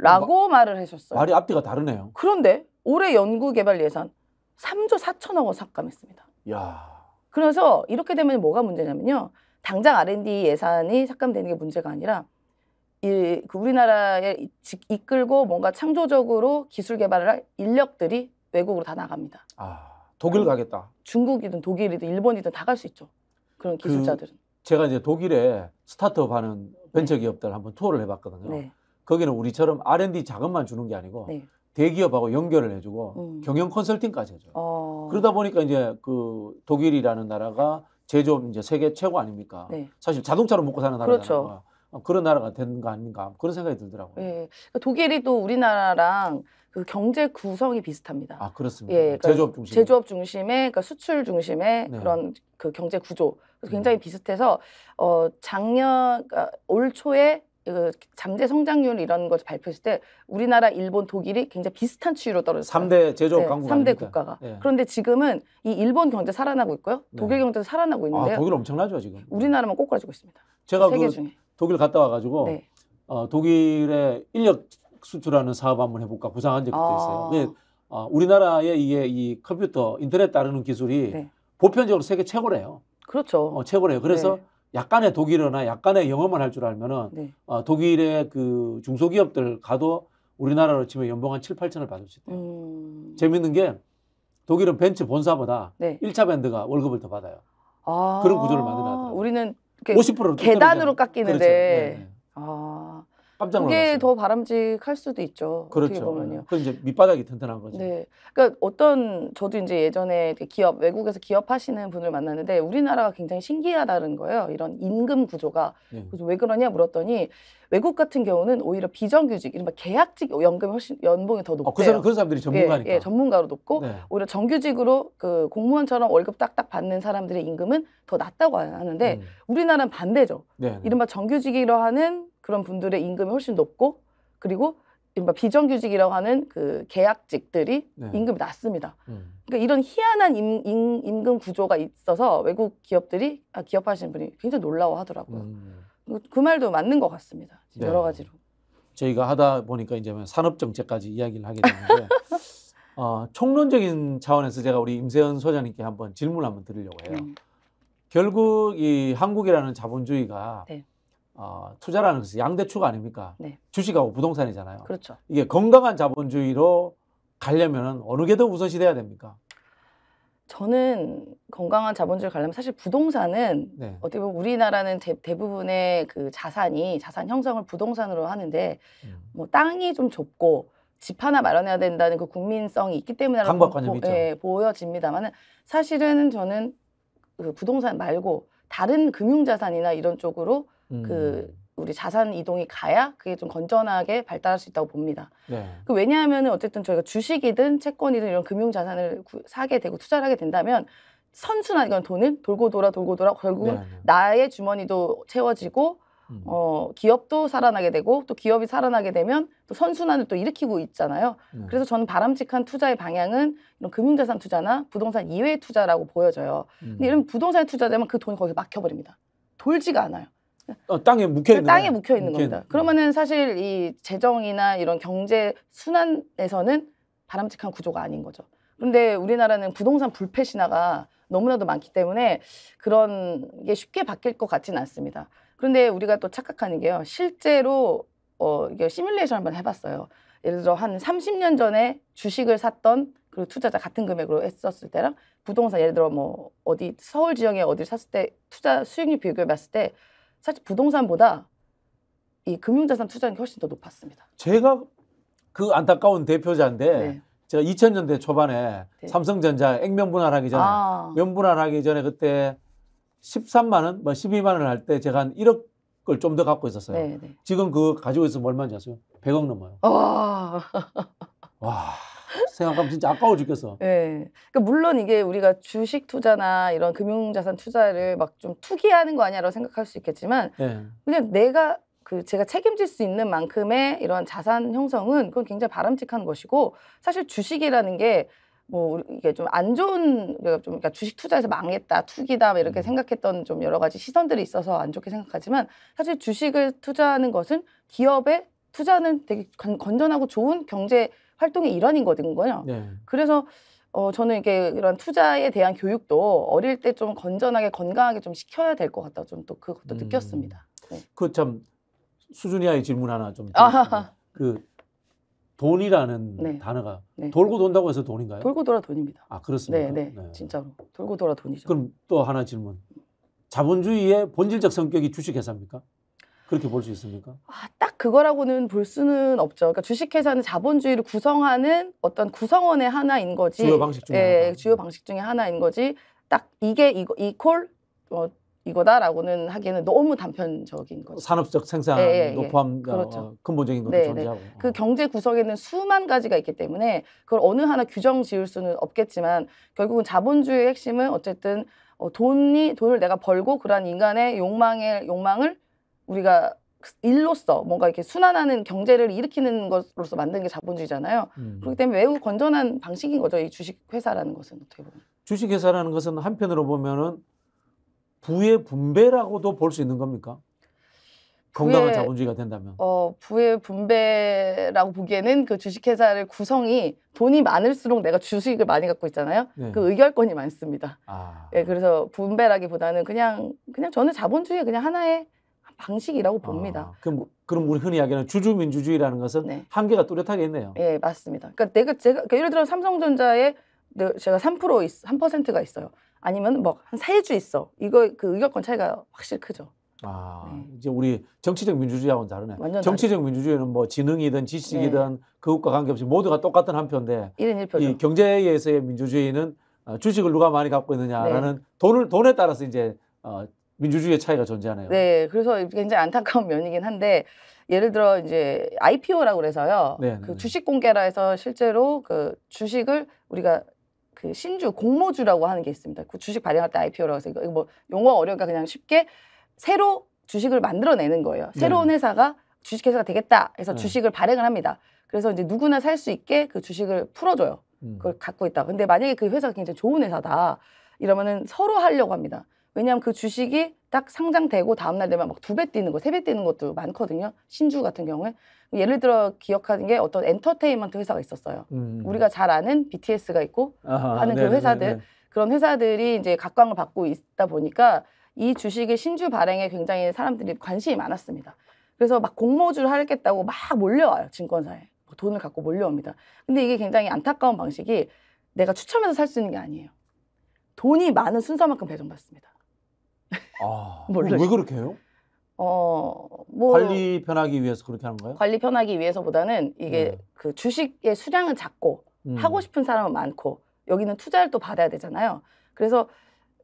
라고 마, 말을 하셨어요. 말이 앞뒤가 다르네요. 그런데 올해 연구개발 예산 3조 4천억 원 삭감했습니다. 야. 그래서 이렇게 되면 뭐가 문제냐면요. 당장 R&D 예산이 삭감되는 게 문제가 아니라 이, 그 우리나라에 이, 이끌고 뭔가 창조적으로 기술 개발을 할 인력들이 외국으로 다 나갑니다. 아, 독일 음. 가겠다. 중국이든 독일이든 일본이든 다 갈 수 있죠. 그런 그 기술자들은. 그 제가 이제 독일에 스타트업 하는 벤처 기업들 네. 한번 투어를 해봤거든요. 네. 거기는 우리처럼 R&D 자금만 주는 게 아니고 네. 대기업하고 연결을 해주고 음. 경영 컨설팅까지 해줘요. 어. 그러다 보니까 이제 그 독일이라는 나라가 제조업 이제 세계 최고 아닙니까? 네. 사실 자동차로 먹고 사는 나라가 그렇죠. 어, 그런 나라가 된 거 아닌가 그런 생각이 들더라고요. 예, 그러니까 독일이 또 우리나라랑 그 경제 구성이 비슷합니다. 아 그렇습니다. 예, 그러니까 제조업 중심, 제조업 중심에 그러니까 수출 중심의 네. 그런 그 경제 구조 음. 굉장히 음. 비슷해서 어 작년 그러니까 올 초에 그 잠재 성장률 이런 것을 발표했을 때 우리나라, 일본, 독일이 굉장히 비슷한 추이로 떨어졌어요. 3대 제조업 네, 강국 3대 아닙니까? 국가가. 네. 그런데 지금은 이 일본 경제 살아나고 있고요. 네. 독일 경제도 살아나고 있는데 아, 독일 엄청나죠, 지금. 네. 우리나라만 꼬꾸라지고 있습니다. 제가 세계 그 중에. 독일 갔다 와 가지고 네. 어, 독일의 인력 수출하는 사업 한번 해볼까 구상한 적도 아. 있어요. 예. 근데 어, 우리나라의 이게 이 컴퓨터 인터넷 따르는 기술이 네. 보편적으로 세계 최고래요. 그렇죠. 어, 최고래요. 그래서 약간의 독일어나 약간의 영어만 할 줄 알면은 네. 어, 독일의 그 중소기업들 가도 우리나라로 치면 연봉 한 7, 8천을 받을 수 있대요. 음... 재밌는 게 독일은 벤츠 본사보다 네. 1차 밴드가 월급을 더 받아요. 아... 그런 구조를 만들어 놨더라고요. 우리는 50% 계단으로 깎이는데. 그렇죠. 네, 네. 아... 깜짝 놀랐어요. 그게 더 바람직할 수도 있죠. 그렇죠. 어떻게 보면요. 그 이제 밑바닥이 튼튼한 거죠. 네. 그러니까 어떤 저도 이제 예전에 기업 외국에서 기업 하시는 분을 만났는데 우리나라가 굉장히 신기하다는 거예요. 이런 임금 구조가 네. 그래서 왜 그러냐 물었더니 외국 같은 경우는 오히려 비정규직, 이른바 계약직 연금이 훨씬 연봉이 더 높대요. 어, 그 사람 그런 사람들이 전문가니까. 예, 예 전문가로 높고 네. 오히려 정규직으로 그 공무원처럼 월급 딱딱 받는 사람들의 임금은 더 낮다고 하는데 음. 우리나라는 반대죠. 네, 네. 이른바 정규직이라 하는 그런 분들의 임금이 훨씬 높고 그리고 비정규직이라고 하는 그 계약직들이 네. 임금이 낮습니다. 음. 그러니까 이런 희한한 임, 임, 임금 구조가 있어서 외국 기업들이 아, 기업하시는 분이 굉장히 놀라워하더라고요. 음. 그, 그 말도 맞는 것 같습니다. 네. 여러 가지로. 저희가 하다 보니까 이제 뭐 산업 정책까지 이야기를 하게 되는데 [LAUGHS] 어, 총론적인 차원에서 제가 우리 임세현 소장님께 한번 질문 을 한번 드리려고 해요. 음. 결국 이 한국이라는 자본주의가 네. 어, 투자라는 것은 양대추가 아닙니까? 네. 주식하고 부동산이잖아요. 그렇죠. 이게 건강한 자본주의로 가려면 어느 게 더 우선시 돼야 됩니까? 저는 건강한 자본주의를 가려면 사실 부동산은 네. 어떻게 보면 우리나라는 대, 부분의그 자산이 자산 형성을 부동산으로 하는데 음. 뭐 땅이 좀 좁고 집 하나 마련해야 된다는 그 국민성이 있기 때문에라고 보, 예, 보여집니다만은 사실은 저는 그 부동산 말고 다른 금융 자산이나 이런 쪽으로 그 음. 그 우리 자산 이동이 가야 그게 좀 건전하게 발달할 수 있다고 봅니다. 네. 그 왜냐하면 어쨌든 저희가 주식이든 채권이든 이런 금융 자산을 사게 되고 투자를 하게 된다면 선순환 이건 돈은 돌고 돌아 돌고 돌아 결국은 네, 네. 나의 주머니도 채워지고 음. 어 기업도 살아나게 되고 또 기업이 살아나게 되면 또 선순환을 또 일으키고 있잖아요. 음. 그래서 저는 바람직한 투자의 방향은 이런 금융자산 투자나 부동산 이외의 투자라고 보여져요. 음. 근데 이런 부동산 투자되면 그 돈이 거기서 막혀버립니다. 돌지가 않아요. 어, 땅에 묵혀 있는 그 땅에 묵혀 있는 겁니다. 그러면은 사실 이 재정이나 이런 경제 순환에서는 바람직한 구조가 아닌 거죠. 그런데 우리나라는 부동산 불패 신화가 너무나도 많기 때문에 그런 게 쉽게 바뀔 것 같지는 않습니다. 그런데 우리가 또 착각하는 게요. 실제로 어, 이게 시뮬레이션 한번 해봤어요. 예를 들어 한 30년 전에 주식을 샀던 그 투자자 같은 금액으로 했었을 때랑 부동산 예를 들어 뭐 어디 서울 지역에 어디를 샀을 때 투자 수익률 비교해 봤을 때 사실 부동산보다 이 금융자산 투자는 훨씬 더 높았습니다. 제가 그 안타까운 대표자인데 네. 제가 2000년대 초반에 네. 삼성전자 액면분할하기 전에 아. 면분할하기 전에 그때 13만 원, 뭐 12만 원할 때 제가 한 1억 걸좀더 갖고 있었어요. 네네. 네. 지금 그 가지고 있으면 얼마인지 아세요? 100억 넘어요. 아. [LAUGHS] 와. 와. 생각하면 진짜 아까워 죽겠어. 네. 그러니까 물론 이게 우리가 주식 투자나 이런 금융자산 투자를 막 좀 투기하는 거 아니야라고 생각할 수 있겠지만 네. 그냥 내가 그 제가 책임질 수 있는 만큼의 이런 자산 형성은 그건 굉장히 바람직한 것이고 사실 주식이라는 게 뭐 이게 좀 안 좋은 우리가 좀 그러니까 주식 투자에서 망했다 투기다 이렇게 음. 생각했던 좀 여러 가지 시선들이 있어서 안 좋게 생각하지만 사실 주식을 투자하는 것은 기업의 투자는 되게 건전하고 좋은 경제 활동의 일환이거든요. 거 네. 그래서 어, 저는 이렇게 이런 투자에 대한 교육도 어릴 때 좀 건전하게 건강하게 좀 시켜야 될 것 같다. 좀 또 그것도 음. 느꼈습니다. 네. 그참 수준이야의 질문 하나 좀. 아. 그 돈이라는 네. 단어가 네. 돌고 돈다고 해서 돈인가요? 돌고 돌아 돈입니다. 아 그렇습니까? 네, 네, 네. 진짜로 돌고 돌아 돈이죠. 그럼 또 하나 질문. 자본주의의 본질적 성격이 주식회사입니까? 그렇게 볼 수 있습니까? 아, 딱 그거라고는 볼 수는 없죠. 그러니까 주식회사는 자본주의를 구성하는 어떤 구성원의 하나인 거지. 주요 방식 중에 예, 하나. 주요 방식 중에 하나인 거지. 딱 이게 이거 이콜 어, 이거다라고는 하기에는 너무 단편적인 거죠. 산업적 생산도 예, 예, 예. 포함, 어, 그렇죠. 어, 근본적인 것도 네, 네. 존재하고. 네. 그 어. 경제 구성에는 수만 가지가 있기 때문에 그걸 어느 하나 규정 지을 수는 없겠지만 결국은 자본주의의 핵심은 어쨌든 어, 돈이 돈을 내가 벌고 그러한 인간의 욕망의 욕망을 우리가 일로서 뭔가 이렇게 순환하는 경제를 일으키는 것으로서 만든 게 자본주의잖아요. 음. 그렇기 때문에 매우 건전한 방식인 거죠. 이 주식 회사라는 것은 어떻게 보면. 주식 회사라는 것은 한편으로 보면은 부의 분배라고도 볼 수 있는 겁니까? 부의, 건강한 자본주의가 된다면. 어, 부의 분배라고 보기에는 그 주식회사를 구성이 돈이 많을수록 내가 주식을 많이 갖고 있잖아요. 네. 그 의결권이 많습니다. 아. 예, 그래서 분배라기보다는 그냥 그냥 저는 자본주의 그냥 하나의 방식이라고 봅니다. 아, 그럼 그럼 우리 흔히 이야기하는 주주민주주의라는 것은 네. 한계가 뚜렷하게 있네요. 예, 네, 맞습니다. 그러니까 내가 제가 그러니까 예를 들어 삼성전자에 제가 3% 있, 3%가 있어요. 아니면 뭐한세주 있어. 이거 그 의결권 차이가 확실히 크죠. 아, 네. 이제 우리 정치적 민주주의하고는 다르네. 완전 정치적 다르죠. 민주주의는 뭐 지능이든 지식이든 네. 그것과 관계없이 모두가 똑같은 한 표인데 1인 1표죠. 이 경제에서의 민주주의는 어, 주식을 누가 많이 갖고 있느냐라는 네. 돈을 돈에 따라서 이제 어, 민주주의의 차이가 존재하네요. 네, 그래서 굉장히 안타까운 [LAUGHS] 면이긴 한데 예를 들어 이제 IPO라고 그래서요. 네, 네, 그 네. 주식 공개라 해서 실제로 그 주식을 우리가 그 신주 공모주라고 하는 게 있습니다. 그 주식 발행할 때 IPO라고 해서 이거 뭐 용어 어려우니까 그냥 쉽게 새로 주식을 만들어내는 거예요. 네. 새로운 네. 회사가 주식회사가 되겠다 해서 네. 주식을 발행을 합니다. 그래서 이제 누구나 살 수 있게 그 주식을 풀어줘요. 음. 그걸 갖고 있다. 근데 만약에 그 회사가 굉장히 좋은 회사다 이러면은 서로 하려고 합니다. 왜냐하면 그 주식이 딱 상장되고 다음날 되면 막 두 배 뛰는 거, 세 배 뛰는 것도 많거든요. 신주 같은 경우에. 예를 들어 기억하는 게 어떤 엔터테인먼트 회사가 있었어요. 음. 음. 우리가 잘 아는 BTS가 있고 아하, 네, 하는 그 네, 네, 회사들. 그런 회사들이 이제 각광을 받고 있다 보니까 이 주식의 신주 발행에 굉장히 사람들이 관심이 많았습니다. 그래서 막 공모주를 하겠다고 막 몰려와요. 증권사에. 뭐 돈을 갖고 몰려옵니다. 근데 이게 굉장히 안타까운 방식이 내가 추첨해서 살 수 있는 게 아니에요. 돈이 많은 순서만큼 배정받습니다. 아, [LAUGHS] 왜몰 그렇게 해요? 어, 뭐 관리 편하기 위해서 그렇게 하는 거예요? 관리 편하기 위해서보다는 이게 네. 그 주식의 수량은 작고 음. 하고 싶은 사람은 많고 여기는 투자를 또 받아야 되잖아요. 그래서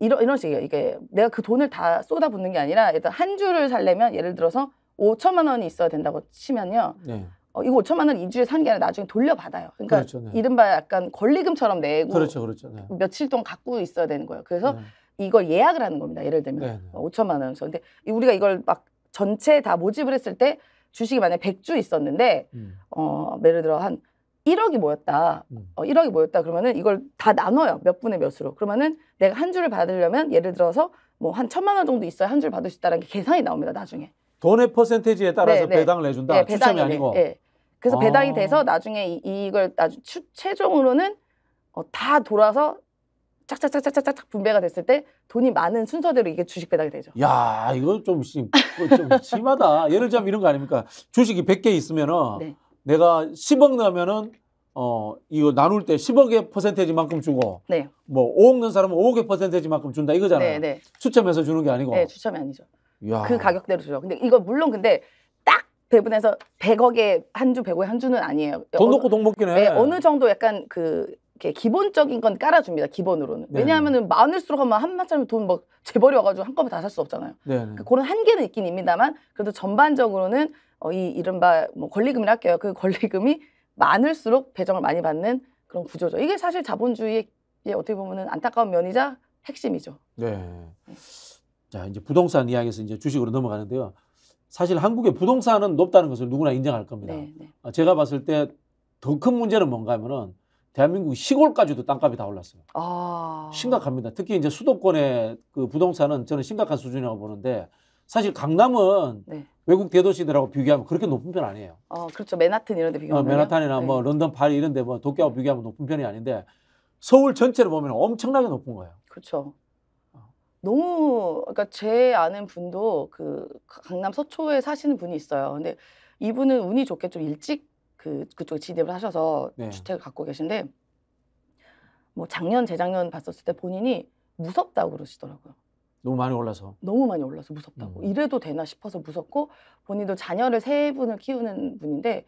이런 이런 식이에요. 이게 내가 그 돈을 다 쏟아붓는 게 아니라 일단 한 주를 살려면 예를 들어서 5천만 원이 있어야 된다고 치면요. 네. 어, 이거 5천만 원 2주에 산 게 아니라 나중에 돌려받아요. 그러니까 그렇죠, 네. 이른바 약간 권리금처럼 내고 그렇죠, 그렇죠. 네. 며칠 동안 갖고 있어야 되는 거예요. 그래서 네. 이걸 예약을 하는 겁니다. 예를 들면 네. 5천만 어, 원에서. 근데 우리가 이걸 막 전체 다 모집을 했을 때 주식이 만약에 100주 있었는데 음. 어, 예를 들어 한 1억이 모였다. 음. 어, 1억이 모였다. 그러면은 이걸 다 나눠요. 몇 분의 몇으로. 그러면은 내가 한 주를 받으려면 예를 들어서 뭐 한 천만 원 정도 있어야 한 주를 받을 수 있다는 게 계산이 나옵니다. 나중에. 돈의 퍼센테이지에 따라서 네, 네. 배당을 해준다. 네, 배당이 아니고. 네. 그래서 아. 배당이 돼서 나중에 이, 이걸 나중 최종으로는 어, 다 돌아서 짝짝짝짝짝짝 분배가 됐을 때 돈이 많은 순서대로 이게 주식 배당이 되죠. 야, 이거 좀, 심, 좀 [LAUGHS] 심하다. 예를 들면 이런 거 아닙니까? 주식이 100개 있으면은 네. 내가 10억 넣으면은 어, 이거 나눌 때 10억의 퍼센테이지만큼 주고 네. 뭐 5억 넣은 사람은 5억의 퍼센테이지만큼 준다 이거잖아요. 네, 네. 추첨해서 주는 게 아니고. 네, 추첨이 아니죠. 야그 가격대로 주죠. 근데 이거 물론 근데 배분해서 100억에 한 주, 100억에 한 주는 아니에요. 돈 넣고 돈 먹기네. 네, 어느 정도 약간 그 이렇게 기본적인 건 깔아줍니다. 기본으로는. 네, 네. 왜냐하면은 많을수록 하면 한마차면 돈막 재벌이 와가지고 한꺼번에 다 살 수 없잖아요. 네, 그러니까 그런 한계는 있긴 입니다만 그래도 전반적으로는 어, 이 이른바 뭐 권리금이라 할게요. 그 권리금이 많을수록 배정을 많이 받는 그런 구조죠. 이게 사실 자본주의의 어떻게 보면 안타까운 면이자 핵심이죠. 네. 자 이제 부동산 이야기에서 이제 주식으로 넘어가는데요. 사실 한국의 부동산은 높다는 것을 누구나 인정할 겁니다. 네, 네. 아, 제가 봤을 때 더 큰 문제는 뭔가 하면은 대한민국 시골까지도 땅값이 다 올랐어요. 아. 심각합니다. 특히 이제 수도권의 그 부동산은 저는 심각한 수준이라고 보는데 사실 강남은 네. 외국 대도시들하고 비교하면 그렇게 높은 편 아니에요. 어, 그렇죠. 맨하튼 이런 데 비교하면. 어, 맨하탄이나 뭐 네. 뭐 런던, 파리 이런 데뭐 도쿄하고 네. 비교하면 높은 편이 아닌데 서울 전체를 보면 엄청나게 높은 거예요. 그렇죠. 너무 그러니까 제 아는 분도 그 강남 서초에 사시는 분이 있어요. 근데 이분은 운이 좋게 좀 일찍 그 그쪽 진입을 하셔서 네. 주택을 갖고 계신데 뭐 작년 재작년 봤었을 때 본인이 무섭다고 그러시더라고요. 너무 많이 올라서. 너무 많이 올라서 무섭다고. 음. 이래도 되나 싶어서 무섭고 본인도 자녀를 세 분을 키우는 분인데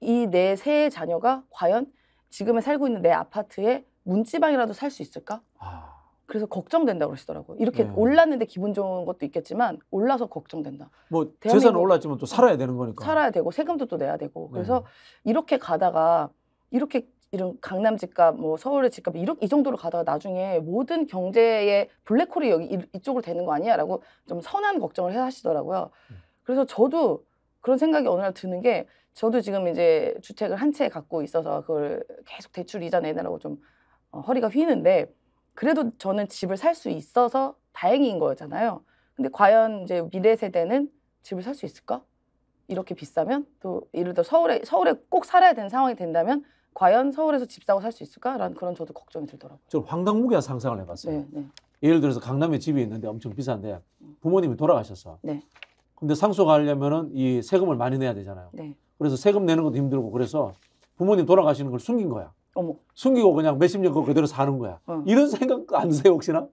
이 내 세 자녀가 과연 지금에 살고 있는 내 아파트에 문지방이라도 살 수 있을까? 아. 그래서 걱정된다 그러시더라고요. 이렇게 네. 올랐는데 기분 좋은 것도 있겠지만 올라서 걱정된다. 뭐 재산 올랐지만 또 살아야 되는 거니까. 살아야 되고 세금도 또 내야 되고. 네. 그래서 네. 이렇게 가다가 이렇게 이런 강남 집값, 뭐 서울의 집값 이렇게 이 정도로 가다가 나중에 모든 경제의 블랙홀이 여기 이쪽으로 되는 거 아니야라고 좀 선한 걱정을 해 하시더라고요. 음. 그래서 저도 그런 생각이 어느 날 드는 게 저도 지금 이제 주택을 한 채 갖고 있어서 그걸 계속 대출 이자 내느라고 좀 어, 허리가 휘는데 그래도 저는 집을 살 수 있어서 다행인 거잖아요. 근데 과연 이제 미래 세대는 집을 살 수 있을까? 이렇게 비싸면 또 예를 들어 서울에 서울에 꼭 살아야 되는 상황이 된다면 과연 서울에서 집 사고 살 수 있을까라는 그런 저도 걱정이 들더라고요. 저 황당무계한 상상을 해봤어요. 네, 네. 예를 들어서 강남에 집이 있는데 엄청 비싼데 부모님이 돌아가셨어. 네. 근데 상속하려면은 이 세금을 많이 내야 되잖아요. 네. 그래서 세금 내는 것도 힘들고 그래서 부모님 돌아가시는 걸 숨긴 거야. 어머. 숨기고 그냥 몇십 년거 그대로 사는 거야. 어. 이런 생각 안 드세요 혹시나?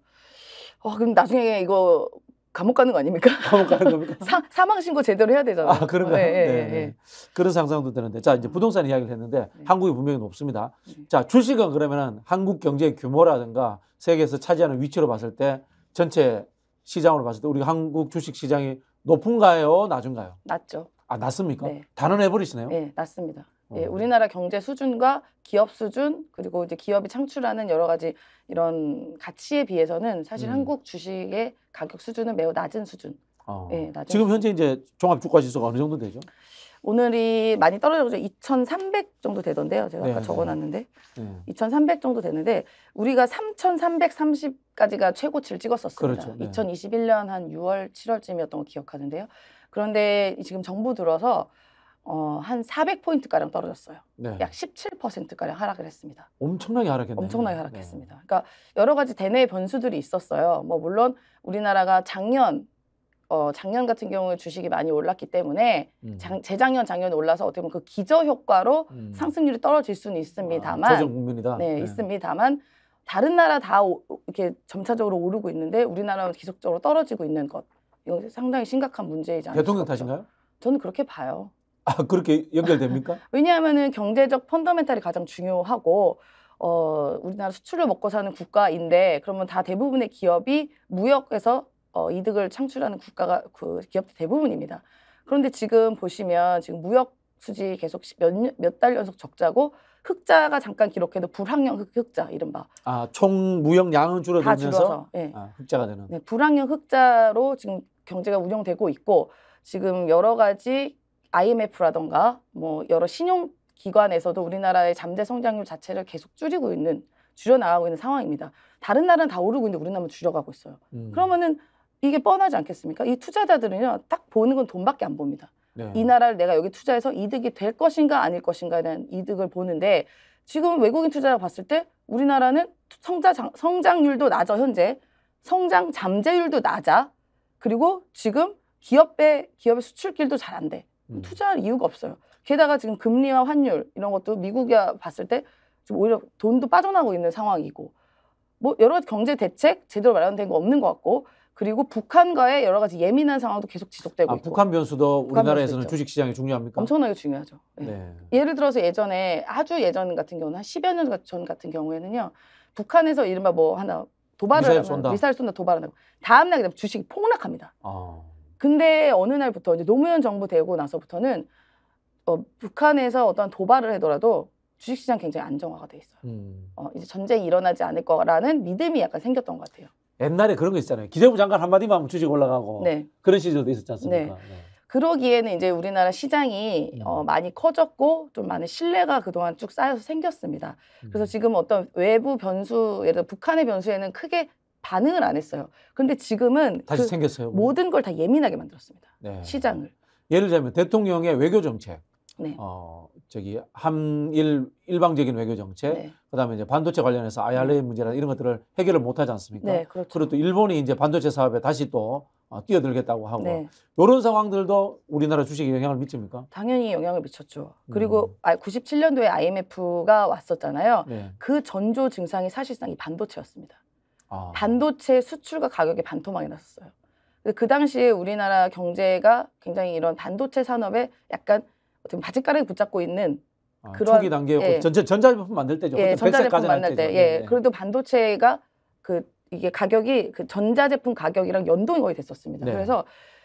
어, 그럼 나중에 이거 감옥 가는 거 아닙니까? 감옥 가는 겁니까? [LAUGHS] 사, 사망 신고 제대로 해야 되잖아아 그런가요? 네, 예, 예, 네, 네. 예. 그런 상상도 되는데자 이제 부동산 이야기를 했는데 네. 한국이 분명히 높습니다. 네. 자 주식은 그러면은 한국 경제 규모라든가 세계에서 차지하는 위치로 봤을 때 전체 시장으로 봤을 때 우리 한국 주식 시장이 높은가요, 낮은가요? 낮죠. 아 낮습니까? 네. 단언해 버리시네요. 네, 낮습니다. 예, 어, 네. 우리나라 경제 수준과 기업 수준 그리고 이제 기업이 창출하는 여러 가지 이런 가치에 비해서는 사실 음. 한국 주식의 가격 수준은 매우 낮은 수준. 어. 예, 낮은 지금 현재 이제 종합 주가 지수가 어느 정도 되죠? 오늘이 많이 떨어져서 2,300 정도 되던데요. 제가 아까 네. 적어놨는데 네. 2,300 정도 되는데 우리가 3,330까지가 최고치를 찍었었습니다. 그렇죠, 네. 2021년 한 6월, 7월쯤이었던 거 기억하는데요. 그런데 지금 정부 들어서 어, 한 400포인트가량 떨어졌어요. 네. 약 17%가량 하락을 했습니다. 엄청나게 하락했네요. 엄청나게 네. 하락했습니다. 그러니까 여러 가지 대내 변수들이 있었어요. 뭐 물론 우리나라가 작년 어, 작년 같은 경우에 주식이 많이 올랐기 때문에 음. 장, 재작년 작년에 올라서 어떻게 보면 그 기저 효과로 음. 상승률이 떨어질 수는 있습니다만 아, 국민이다. 네, 네, 있습니다만 다른 나라 다 오, 이렇게 점차적으로 오르고 있는데 우리나라는 지속적으로 떨어지고 있는 것 이거 상당히 심각한 문제이지 않습니까? 대통령 탓인가요? 저는 그렇게 봐요. 아, 그렇게 연결됩니까? [LAUGHS] 왜냐하면은 경제적 펀더멘탈이 가장 중요하고 어, 우리나라 수출을 먹고 사는 국가인데 그러면 다 대부분의 기업이 무역에서 어, 이득을 창출하는 국가가 그 기업들 대부분입니다. 그런데 지금 보시면 지금 무역 수지 계속 몇 달 연속 적자고 흑자가 잠깐 기록해도 불황형 흑자 이른바 아총 무역량은 줄어들면서 예. 네. 아, 흑자가 되는 네, 불황형 흑자로 지금 경제가 운영되고 있고 지금 여러 가지 IMF라던가 뭐 여러 신용기관에서도 우리나라의 잠재 성장률 자체를 계속 줄이고 있는 줄여나가고 있는 상황입니다. 다른 나라는 다 오르고 있는데 우리나라만 줄여가고 있어요. 음. 그러면은 이게 뻔하지 않겠습니까? 이 투자자들은요, 딱 보는 건 돈밖에 안 봅니다. 네. 이 나라를 내가 여기 투자해서 이득이 될 것인가 아닐 것인가에 대한 이득을 보는데 지금 외국인 투자자 봤을 때 우리나라는 성장 성장률도 낮아 현재 성장 잠재율도 낮아 그리고 지금 기업의 기업의 수출길도 잘 안 돼. 음. 투자할 이유가 없어요. 게다가 지금 금리와 환율 이런 것도 미국이 봤을 때 지금 오히려 돈도 빠져나가고 있는 상황이고 뭐 여러 가지 경제 대책 제대로 마련된 거 없는 것 같고 그리고 북한과의 여러 가지 예민한 상황도 계속 지속되고 아, 있고 북한 변수도 우리나라에서는 주식 시장이 중요합니까? 엄청나게 중요하죠. 네. 네. 예를 들어서 예전에 아주 예전 같은 경우는 한십여 년 전 같은 경우에는요. 북한에서 이른바 뭐 하나 도발을 미사일 쏜다. 미사일 쏜다 도발을 하고 다음 날그다 주식이 폭락합니다. 아. 근데 어느 날부터 이제 노무현 정부 되고 나서부터는 어, 북한에서 어떤 도발을 하더라도 주식시장 굉장히 안정화가 돼 있어요. 음. 어, 이제 전쟁이 일어나지 않을 거라는 믿음이 약간 생겼던 것 같아요. 옛날에 그런 거 있잖아요. 기재부 장관 한마디만 주식 올라가고 네. 그런 시절도 있었지 않습니까? 네. 네. 그러기에는 이제 우리나라 시장이 어, 음. 어, 많이 커졌고 좀 많은 신뢰가 그동안 쭉 쌓여서 생겼습니다. 그래서 음. 지금 어떤 외부 변수, 예를 들어 북한의 변수에는 크게 반응을 안 했어요. 근데 지금은 다시 그 생겼어요. 모든 걸 다 예민하게 만들었습니다. 네. 시장을. 예를 들면 대통령의 외교 정책. 네. 어, 저기 한일 일방적인 외교 정책, 네. 그다음에 이제 반도체 관련해서 IRA 네. 문제나 이런 것들을 해결을 못 하지 않습니까? 네, 그렇죠. 그리고 또 일본이 이제 반도체 사업에 다시 또 어, 뛰어들겠다고 하고 네. 이런 상황들도 우리나라 주식에 영향을 미칩니까? 당연히 영향을 미쳤죠. 음. 그리고 음. 아, 97년도에 IMF가 왔었잖아요. 네. 그 전조 증상이 사실상 이 반도체였습니다. 아. 반도체 수출과 가격이 반토막이 났었어요. 그 당시에 우리나라 경제가 굉장히 이런 반도체 산업에 약간 어떻게 바짓가이 붙잡고 있는 아, 그런 초기 단계였고 예. 전자 전자제품 만들 때죠. 예, 전자제품 만들 때. 예, 예. 예. 그래도 반도체가 그 이게 가격이 그 전자제품 가격이랑 연동이 거의 됐었습니다. 네. 그래서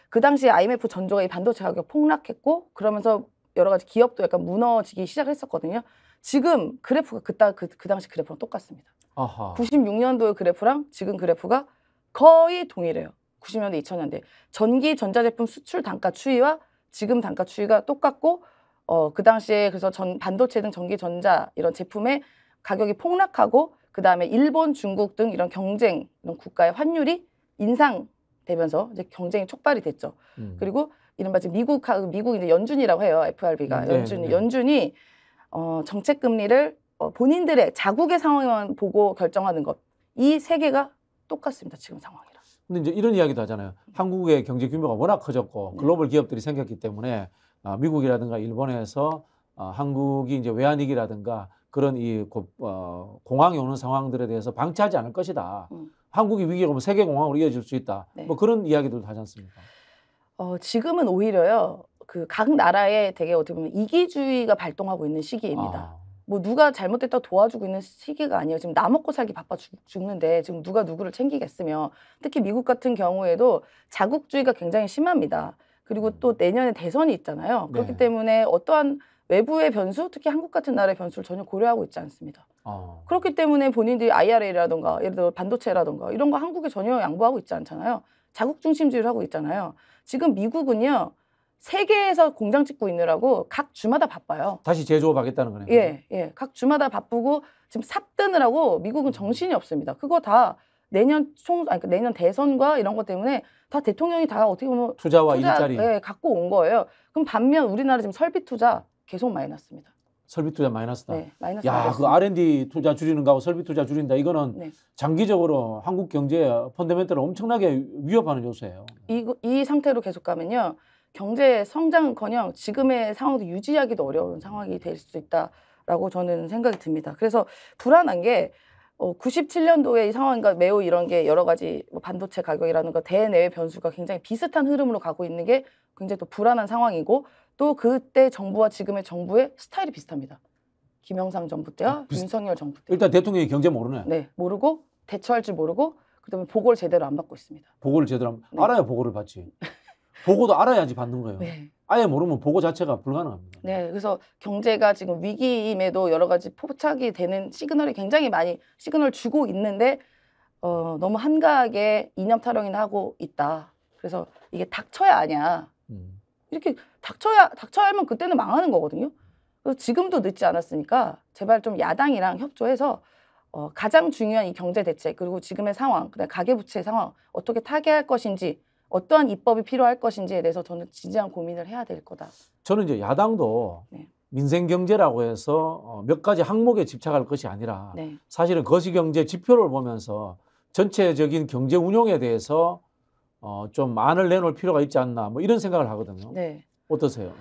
그 당시 에 IMF 전조가 이 반도체 가격 폭락했고 그러면서 여러 가지 기업도 약간 무너지기 시작했었거든요. 지금 그래프가 그때 그, 그 당시 그래프랑 똑같습니다. 아하. 96년도의 그래프랑 지금 그래프가 거의 동일해요. 90년대, 2000년대. 전기 전자제품 수출 단가 추이와 지금 단가 추이가 똑같고 어, 그 당시에 그래서 전 반도체 등 전기 전자 이런 제품의 가격이 폭락하고 그다음에 일본, 중국 등 이런 경쟁 이런 국가의 환율이 인상되면서 이제 경쟁이 촉발이 됐죠. 음. 그리고 이른바 지금 미국 미국 이제 연준이라고 해요. FRB가 음. 네, 연준 네. 연준이 어, 정책 금리를 어, 본인들의 자국의 상황만 보고 결정하는 것. 이 세 개가 똑같습니다. 지금 상황이랑 근데 이제 이런 이야기도 하잖아요. 네. 한국의 경제 규모가 워낙 커졌고 네. 글로벌 기업들이 생겼기 때문에 아, 미국이라든가 일본에서 아, 한국이 이제 외환위기라든가 그런 이 어, 공황이 오는 상황들에 대해서 방치하지 않을 것이다. 음. 한국이 위기가 오면 뭐 세계 공황으로 이어질 수 있다. 네. 뭐 그런 이야기들도 하지 않습니까? 어, 지금은 오히려요. 그각 나라에 되게 어떻게 보면 이기주의가 발동하고 있는 시기입니다. 아. 뭐 누가 잘못됐다 도와주고 있는 시기가 아니에요. 지금 나 먹고 살기 바빠 죽, 는데 지금 누가 누구를 챙기겠으며 특히 미국 같은 경우에도 자국주의가 굉장히 심합니다. 그리고 음. 또 내년에 대선이 있잖아요. 그렇기 네. 때문에 어떠한 외부의 변수, 특히 한국 같은 나라의 변수를 전혀 고려하고 있지 않습니다. 어. 그렇기 때문에 본인들이 IRA라든가 예를 들어 반도체라든가 이런 거 한국에 전혀 양보하고 있지 않잖아요. 자국 중심주의를 하고 있잖아요. 지금 미국은요. 세계에서 공장 짓고 있느라고 각 주마다 바빠요. 다시 제조업하겠다는 거네요. 예, 예. 각 주마다 바쁘고 지금 삽뜨느라고 미국은 음. 정신이 없습니다. 그거 다 내년 총 아니 그 내년 대선과 이런 것 때문에 다 대통령이 다 어떻게 보면 투자와 투자, 일자리 예, 갖고 온 거예요. 그럼 반면 우리나라 지금 설비 투자 계속 마이너스입니다. 설비 투자 마이너스다. 네, 마이너스. 야, 그 R&D 투자 줄이는 거하고 설비 투자 줄인다. 이거는 네. 장기적으로 한국 경제 펀더멘털을 엄청나게 위협하는 요소예요. 이, 이 상태로 계속 가면요. 경제 성장커녕 지금의 상황도 유지하기도 어려운 상황이 될 수 있다라고 저는 생각이 듭니다. 그래서 불안한 게 어, 97년도에 이 상황과 매우 이런 게 여러 가지 뭐 반도체 가격이라는 거 대내외 변수가 굉장히 비슷한 흐름으로 가고 있는 게 굉장히 또 불안한 상황이고 또 그때 정부와 지금의 정부의 스타일이 비슷합니다. 김영삼 정부 때와 아, 비슷... 윤석열 정부 때. 일단 대통령이 경제 모르네. 네, 모르고 대처할 줄 모르고 그다음에 보고를 제대로 안 받고 있습니다. 보고를 제대로 안... 네. 알아야 보고를 받지. 보고도 알아야지 받는 거예요. 네. 아예 모르면 보고 자체가 불가능합니다. 네, 그래서 경제가 지금 위기임에도 여러 가지 포착이 되는 시그널이 굉장히 많이 시그널 주고 있는데 어, 너무 한가하게 이념 타령이나 하고 있다. 그래서 이게 닥쳐야 아냐. 음. 이렇게 닥쳐야 닥쳐야 하면 그때는 망하는 거거든요. 그래서 지금도 늦지 않았으니까 제발 좀 야당이랑 협조해서 어, 가장 중요한 이 경제 대책 그리고 지금의 상황, 그다음 가계 부채 상황 어떻게 타개할 것인지 어떠한 입법이 필요할 것인지에 대해서 저는 진지한 고민을 해야 될 거다. 저는 이제 야당도 네. 민생 경제라고 해서 어, 몇 가지 항목에 집착할 것이 아니라 네. 사실은 거시 경제 지표를 보면서 전체적인 경제 운용에 대해서 어, 좀 안을 내놓을 필요가 있지 않나 뭐 이런 생각을 하거든요. 네. 어떠세요? 네.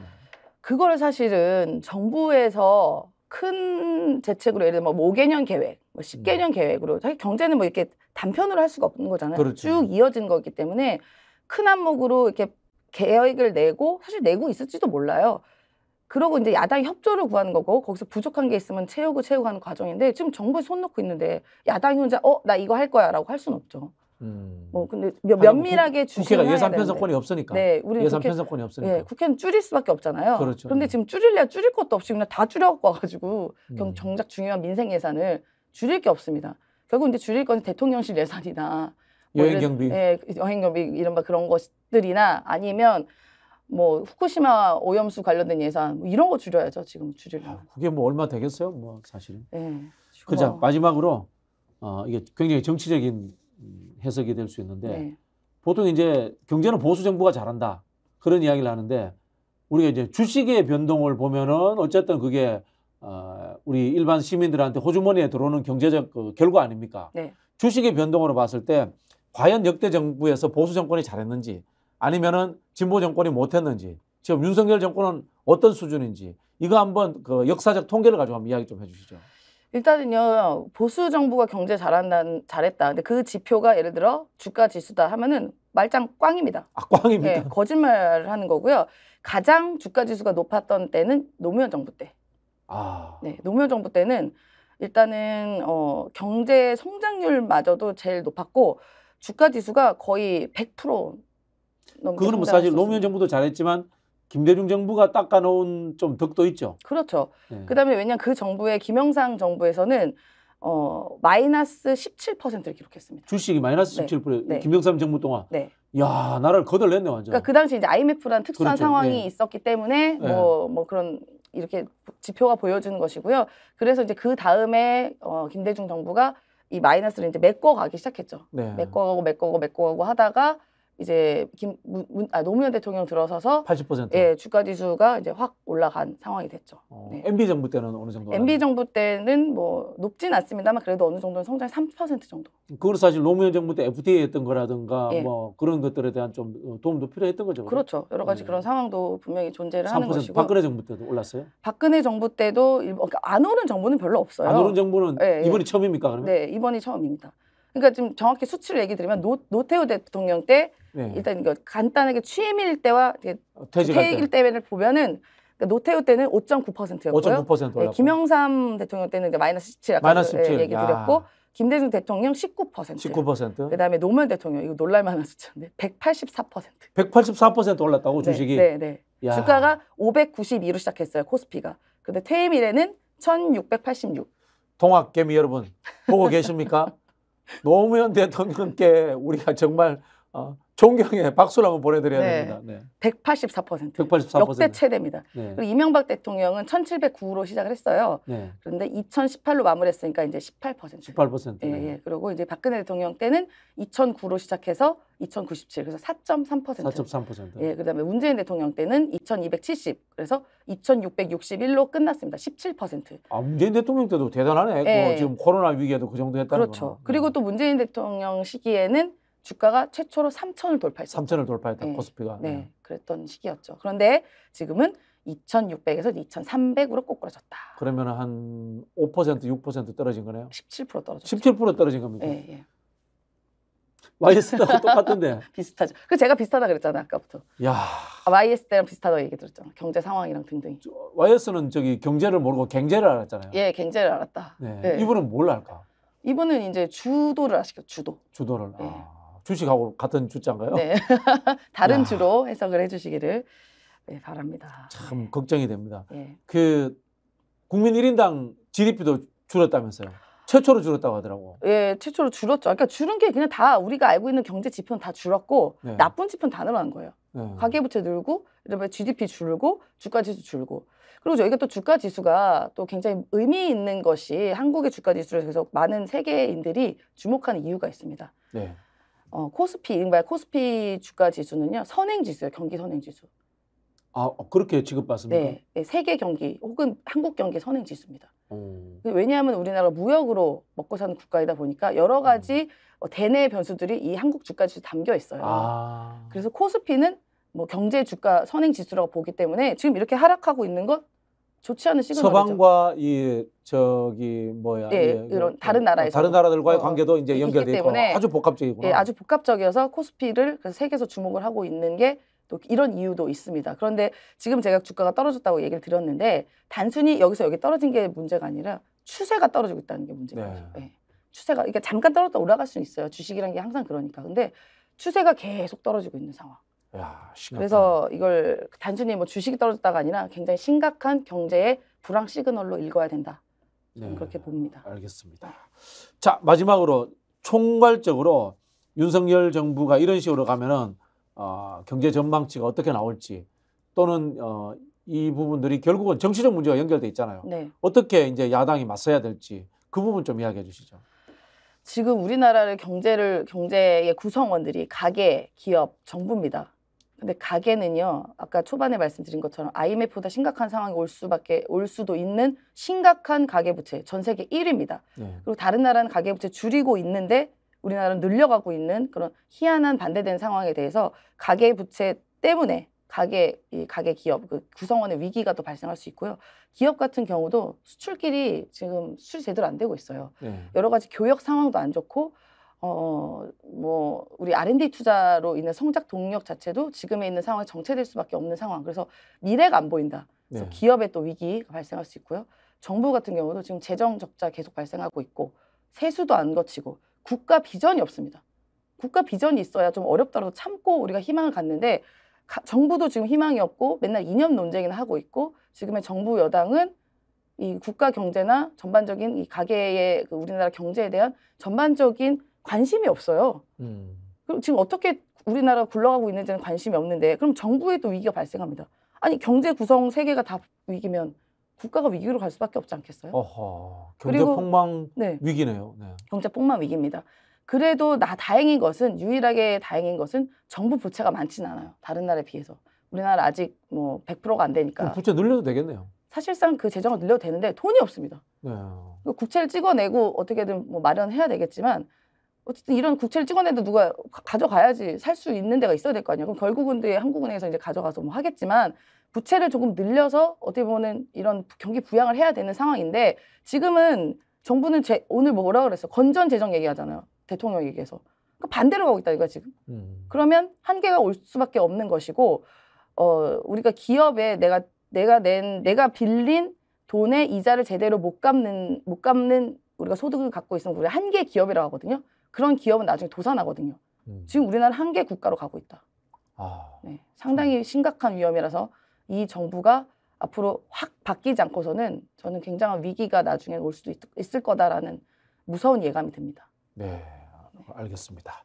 그거를 사실은 정부에서 큰 대책으로 예를 들면 뭐 5개년 계획, 뭐 10개년 네. 음. 계획으로 사실 경제는 뭐 이렇게 단편으로 할 수가 없는 거잖아요. 그렇죠. 쭉 이어진 거기 때문에 큰 안목으로 이렇게 개혁을 내고 사실 내고 있을지도 몰라요. 그러고 이제 야당이 협조를 구하는 거고 거기서 부족한 게 있으면 채우고 채우고 하는 과정인데 지금 정부에 손 놓고 있는데 야당이 혼자 어 나 이거 할 거야라고 할 수는 없죠. 음. 뭐 근데 뭐 면밀하게 주시가 예산 편성권이 없으니까. 네, 우리 예산 국회, 편성권이 없으니까. 네, 국회는 줄일 수밖에 없잖아요. 그렇죠. 그런데 지금 줄일래야 줄일 것도 없이 그냥 다 줄여갖고 와가지고 음. 경 정작 중요한 민생 예산을 줄일 게 없습니다. 결국 이제 줄일 건 대통령실 예산이다 뭐 여행 경비. 예, 여행 경비 이런바 그런 것들이나 아니면 뭐 후쿠시마 오염수 관련된 예산 뭐 이런 거 줄여야죠 지금 줄이려. 아, 그게 뭐 얼마 되겠어요? 뭐 사실은. 예. 그자 뭐. 마지막으로 어, 이게 굉장히 정치적인 해석이 될 수 있는데 네. 보통 이제 경제는 보수 정부가 잘한다 그런 이야기를 하는데 우리가 이제 주식의 변동을 보면은 어쨌든 그게 어, 우리 일반 시민들한테 호주머니에 들어오는 경제적 그 결과 아닙니까? 네. 주식의 변동으로 봤을 때 과연 역대 정부에서 보수 정권이 잘했는지 아니면은 진보 정권이 못했는지 지금 윤석열 정권은 어떤 수준인지 이거 한번 그 역사적 통계를 가지고 한번 이야기 좀 해주시죠. 일단은요 보수 정부가 경제 잘한다 잘했다 근데 그 지표가 예를 들어 주가 지수다 하면은 말짱 꽝입니다. 아 꽝입니다. 네, 거짓말을 하는 거고요. 가장 주가 지수가 높았던 때는 노무현 정부 때. 아. 네 노무현 정부 때는 일단은 어 경제 성장률마저도 제일 높았고 주가 지수가 거의 100% 넘게 그거는 뭐 사실 노무현 정부도 잘했지만 김대중 정부가 닦아놓은 좀 덕도 있죠. 그렇죠. 네. 그다음에 왜냐 면그 정부의 김영삼 정부에서는 어 마이너스 17%를 기록했습니다. 주식이 마이너스 17%. 네. 김영삼 정부 동안. 네. 야나를 거덜냈네 완전. 그러니까 그 당시 이제 IMF라는 특수한 그렇죠. 상황이 네. 있었기 때문에 뭐뭐 예. 뭐 그런 이렇게 지표가 보여주는 것이고요. 그래서 이제 그 다음에 어 김대중 정부가 이 마이너스를 이제 메꿔가기 시작했죠. 네. 메꿔가고 메꿔가고 메꿔가고 하다가 이제 김 문, 문, 아, 노무현 대통령 들어서서 80% 예, 주가 지수가 이제 확 올라간 상황이 됐죠. 어, 네. MB 정부 때는 어느 정도? MB 정부 때는 뭐 높진 않습니다만 그래도 어느 정도는 성장이 30% 정도. 그걸 사실 노무현 정부 때 FTA 했던 거라든가 예. 뭐 그런 것들에 대한 좀 어, 도움도 필요했던 거죠. 그렇죠. 여러 가지 네. 그런 상황도 분명히 존재를 하는 것이고. 박근혜 정부 때도 올랐어요? 박근혜 정부 때도 어, 그러니까 안 오른 정부는 별로 없어요. 안 오른 정부는 예, 예, 이번이 처음입니까 그러면? 네, 이번이 처음입니다. 그러니까 지금 정확히 수치를 얘기 드리면 노, 노태우 대통령 때 네. 일단 이거 간단하게 취임일 때와 어, 퇴직일 때를 보면은 그러니까 노태우 때는 5.9%였고요. 5.9%였고 네, 김영삼 대통령 때는 마이너스 17 아까 마이너스 17. 예, 얘기 드렸고 김대중 대통령 19%. 19%. 그다음에 노무현 대통령 이거 놀랄만한 수치인데 184%. 184% 올랐다고 네, 주식이. 네, 네. 네. 주가가 592로 시작했어요 코스피가. 근데 퇴임일에는 1,686. 동학개미 여러분 보고 계십니까? [LAUGHS] 노무현 대통령께 우리가 정말 어, 존경의 박수를 한번 보내드려야 네. 됩니다. 네. 184%. 184%. 역대 최대입니다. 네. 그리고 이명박 대통령은 1709로 시작을 했어요. 네. 그런데 2018로 마무리했으니까 이제 18%. 18%. 예, 네. 예. 그리고 이제 박근혜 대통령 때는 2009로 시작해서 2097 그래서 4.3%. 4.3%. 예, 그다음에 문재인 대통령 때는 2270 그래서 2661로 끝났습니다. 17%. 아, 문재인 대통령 때도 대단하네. 뭐 예. 그 지금 코로나 위기에도 그 정도 했다는 거. 그렇죠. 거는. 그리고 네. 또 문재인 대통령 시기에는 주가가 최초로 3천을 돌파했어요. 3천을 돌파했다. 네. 코스피가. 네. 네. 그랬던 시기였죠. 그런데 지금은 2,600에서 2,300으로 꼬꾸라졌다. 그러면 한 5%, 6% 떨어진 거네요? 17% 떨어졌죠. 17% 떨어진 겁니까? 예, 예. YS하고 똑같은데. [LAUGHS] 비슷하죠. 그 제가 비슷하다 그랬잖아요, 아까부터. 야. 아, YS 때랑 비슷하다고 얘기 들었잖 경제 상황이랑 등등이. 저, 는 저기 경제를 모르고 갱제를 알았잖아요. 예, 갱제를 알았다. 네. 예. 이분은 뭘 알까? 이분은 이제 주도를 아시죠, 주도. 주도를. 예. 아. 주식하고 같은 주자인가요? 네. [LAUGHS] 다른 야. 주로 해석을 해주시기를 네, 바랍니다. 참 걱정이 됩니다. 예. 그 국민 1인당 GDP도 줄었다면서요? 최초로 줄었다고 하더라고. 예, 최초로 줄었죠. 그러니까 줄은 게 그냥 다 우리가 알고 있는 경제 지표는 다 줄었고 네. 나쁜 지표는 다 늘어난 거예요. 네. 가계부채 늘고, 그다음에 GDP 줄고, 주가지수 줄고. 그리고 저희가 또 주가지수가 또 굉장히 의미 있는 것이 한국의 주가지수를 계속 많은 세계인들이 주목하는 이유가 있습니다. 네. 어, 코스피 이른바 코스피 주가 지수는요 선행 지수요 경기 선행 지수. 아 어, 그렇게 지급받습니까? 네, 네, 세계 경기 혹은 한국 경기 선행 지수입니다. 음. 왜냐하면 우리나라 무역으로 먹고 사는 국가이다 보니까 여러 음. 가지 음. 어, 대내 변수들이 이 한국 주가 지수 담겨 있어요. 아. 그래서 코스피는 뭐 경제 주가 선행 지수라고 보기 때문에 지금 이렇게 하락하고 있는 건 좋지 않은 시그널이죠. 서방과 이 저기 뭐야 예, 예, 이런 예, 다른 나라에서 어, 다른 나라들과의 어, 관계도 이제 연결돼 있고 아주 복합적이구 예, 아주 복합적이어서 코스피를 그 세계에서 주목을 하고 있는 게 또 이런 이유도 있습니다. 그런데 지금 제가 주가가 떨어졌다고 얘기를 드렸는데 단순히 여기서 여기 떨어진 게 문제가 아니라 추세가 떨어지고 있다는 게 문제예요. 네. 예. 추세가 그러니까 잠깐 떨어졌다 올라갈 수는 있어요. 주식이라는 게 항상 그러니까. 근데 추세가 계속 떨어지고 있는 상황. 야, 그래서 이걸 단순히 뭐 주식이 떨어졌다가 아니라 굉장히 심각한 경제의 불황 시그널로 읽어야 된다. 네, 그렇게 봅니다. 알겠습니다. 자 마지막으로 총괄적으로 윤석열 정부가 이런 식으로 가면은 어, 경제 전망치가 어떻게 나올지 또는 어, 이 부분들이 결국은 정치적 문제와 연결돼 있잖아요. 네. 어떻게 이제 야당이 맞서야 될지 그 부분 좀 이야기해 주시죠. 지금 우리나라를 경제를 경제의 구성원들이 가계, 기업, 정부입니다. 근데 가게는요, 아까 초반에 말씀드린 것처럼 IMF보다 심각한 상황이 올 수밖에 올 수도 있는 심각한 가계 부채, 전 세계 1위입니다. 네. 그리고 다른 나라는 가계 부채 줄이고 있는데 우리나라는 늘려가고 있는 그런 희한한 반대된 상황에 대해서 가계 부채 때문에 가계 이 가계 기업 그 구성원의 위기가 또 발생할 수 있고요. 기업 같은 경우도 수출길이 지금 수출 제대로 안 되고 있어요. 네. 여러 가지 교역 상황도 안 좋고 어, 어, 뭐, 우리 R&D 투자로 인한 성장 동력 자체도 지금에 있는 상황이 정체될 수밖에 없는 상황. 그래서 미래가 안 보인다. 그래서 네. 기업의 또 위기가 발생할 수 있고요. 정부 같은 경우도 지금 재정 적자 계속 발생하고 있고, 세수도 안 거치고, 국가 비전이 없습니다. 국가 비전이 있어야 좀 어렵더라도 참고 우리가 희망을 갖는데, 가, 정부도 지금 희망이 없고, 맨날 이념 논쟁이나 하고 있고, 지금의 정부 여당은 이 국가 경제나 전반적인 이 가계의 그 우리나라 경제에 대한 전반적인 관심이 없어요. 음. 그럼 지금 어떻게 우리나라 굴러가고 있는지는 관심이 없는데 그럼 정부에 도 위기가 발생합니다. 아니 경제 구성 세계가 다 위기면 국가가 위기로 갈 수밖에 없지 않겠어요? 어허, 경제 그리고, 폭망 네. 위기네요. 네. 경제 폭망 위기입니다. 그래도 나 다행인 것은 유일하게 다행인 것은 정부 부채가 많진 않아요. 다른 나라에 비해서 우리나라 아직 뭐 100%가 안 되니까 부채 늘려도 되겠네요. 사실상 그 재정을 늘려도 되는데 돈이 없습니다. 네. 그 국채를 찍어내고 어떻게든 뭐 마련해야 되겠지만 어쨌든 이런 국채를 찍어내도 누가 가져가야지 살 수 있는 데가 있어야 될 거 아니에요. 그럼 결국은 한국은행에서 이제 가져가서 뭐 하겠지만 부채를 조금 늘려서 어떻게 보면 이런 경기 부양을 해야 되는 상황인데 지금은 정부는 제, 오늘 뭐라 그랬어? 건전 재정 얘기하잖아요. 대통령 얘기해서. 그러니까 반대로 가고 있다 이거 지금. 음. 그러면 한계가 올 수밖에 없는 것이고 어 우리가 기업에 내가 내가 낸 내가 빌린 돈의 이자를 제대로 못 갚는 못 갚는 우리가 소득을 갖고 있으면 우리 한계 기업이라고 하거든요. 그런 기업은 나중에 도산하거든요. 음. 지금 우리나라 한계 국가로 가고 있다. 아. 네, 상당히 음. 심각한 위험이라서 이 정부가 앞으로 확 바뀌지 않고서는 저는 굉장한 위기가 나중에 올 수도 있, 을 거다라는 무서운 예감이 듭니다. 네, 알겠습니다.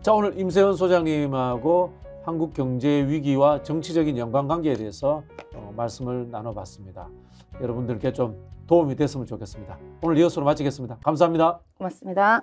자, 오늘 임세현 소장님하고 한국 경제 위기와 정치적인 연관관계에 대해서 어, 말씀을 나눠봤습니다. 여러분들께 좀 도움이 됐으면 좋겠습니다. 오늘 이어서로 마치겠습니다. 감사합니다. 고맙습니다.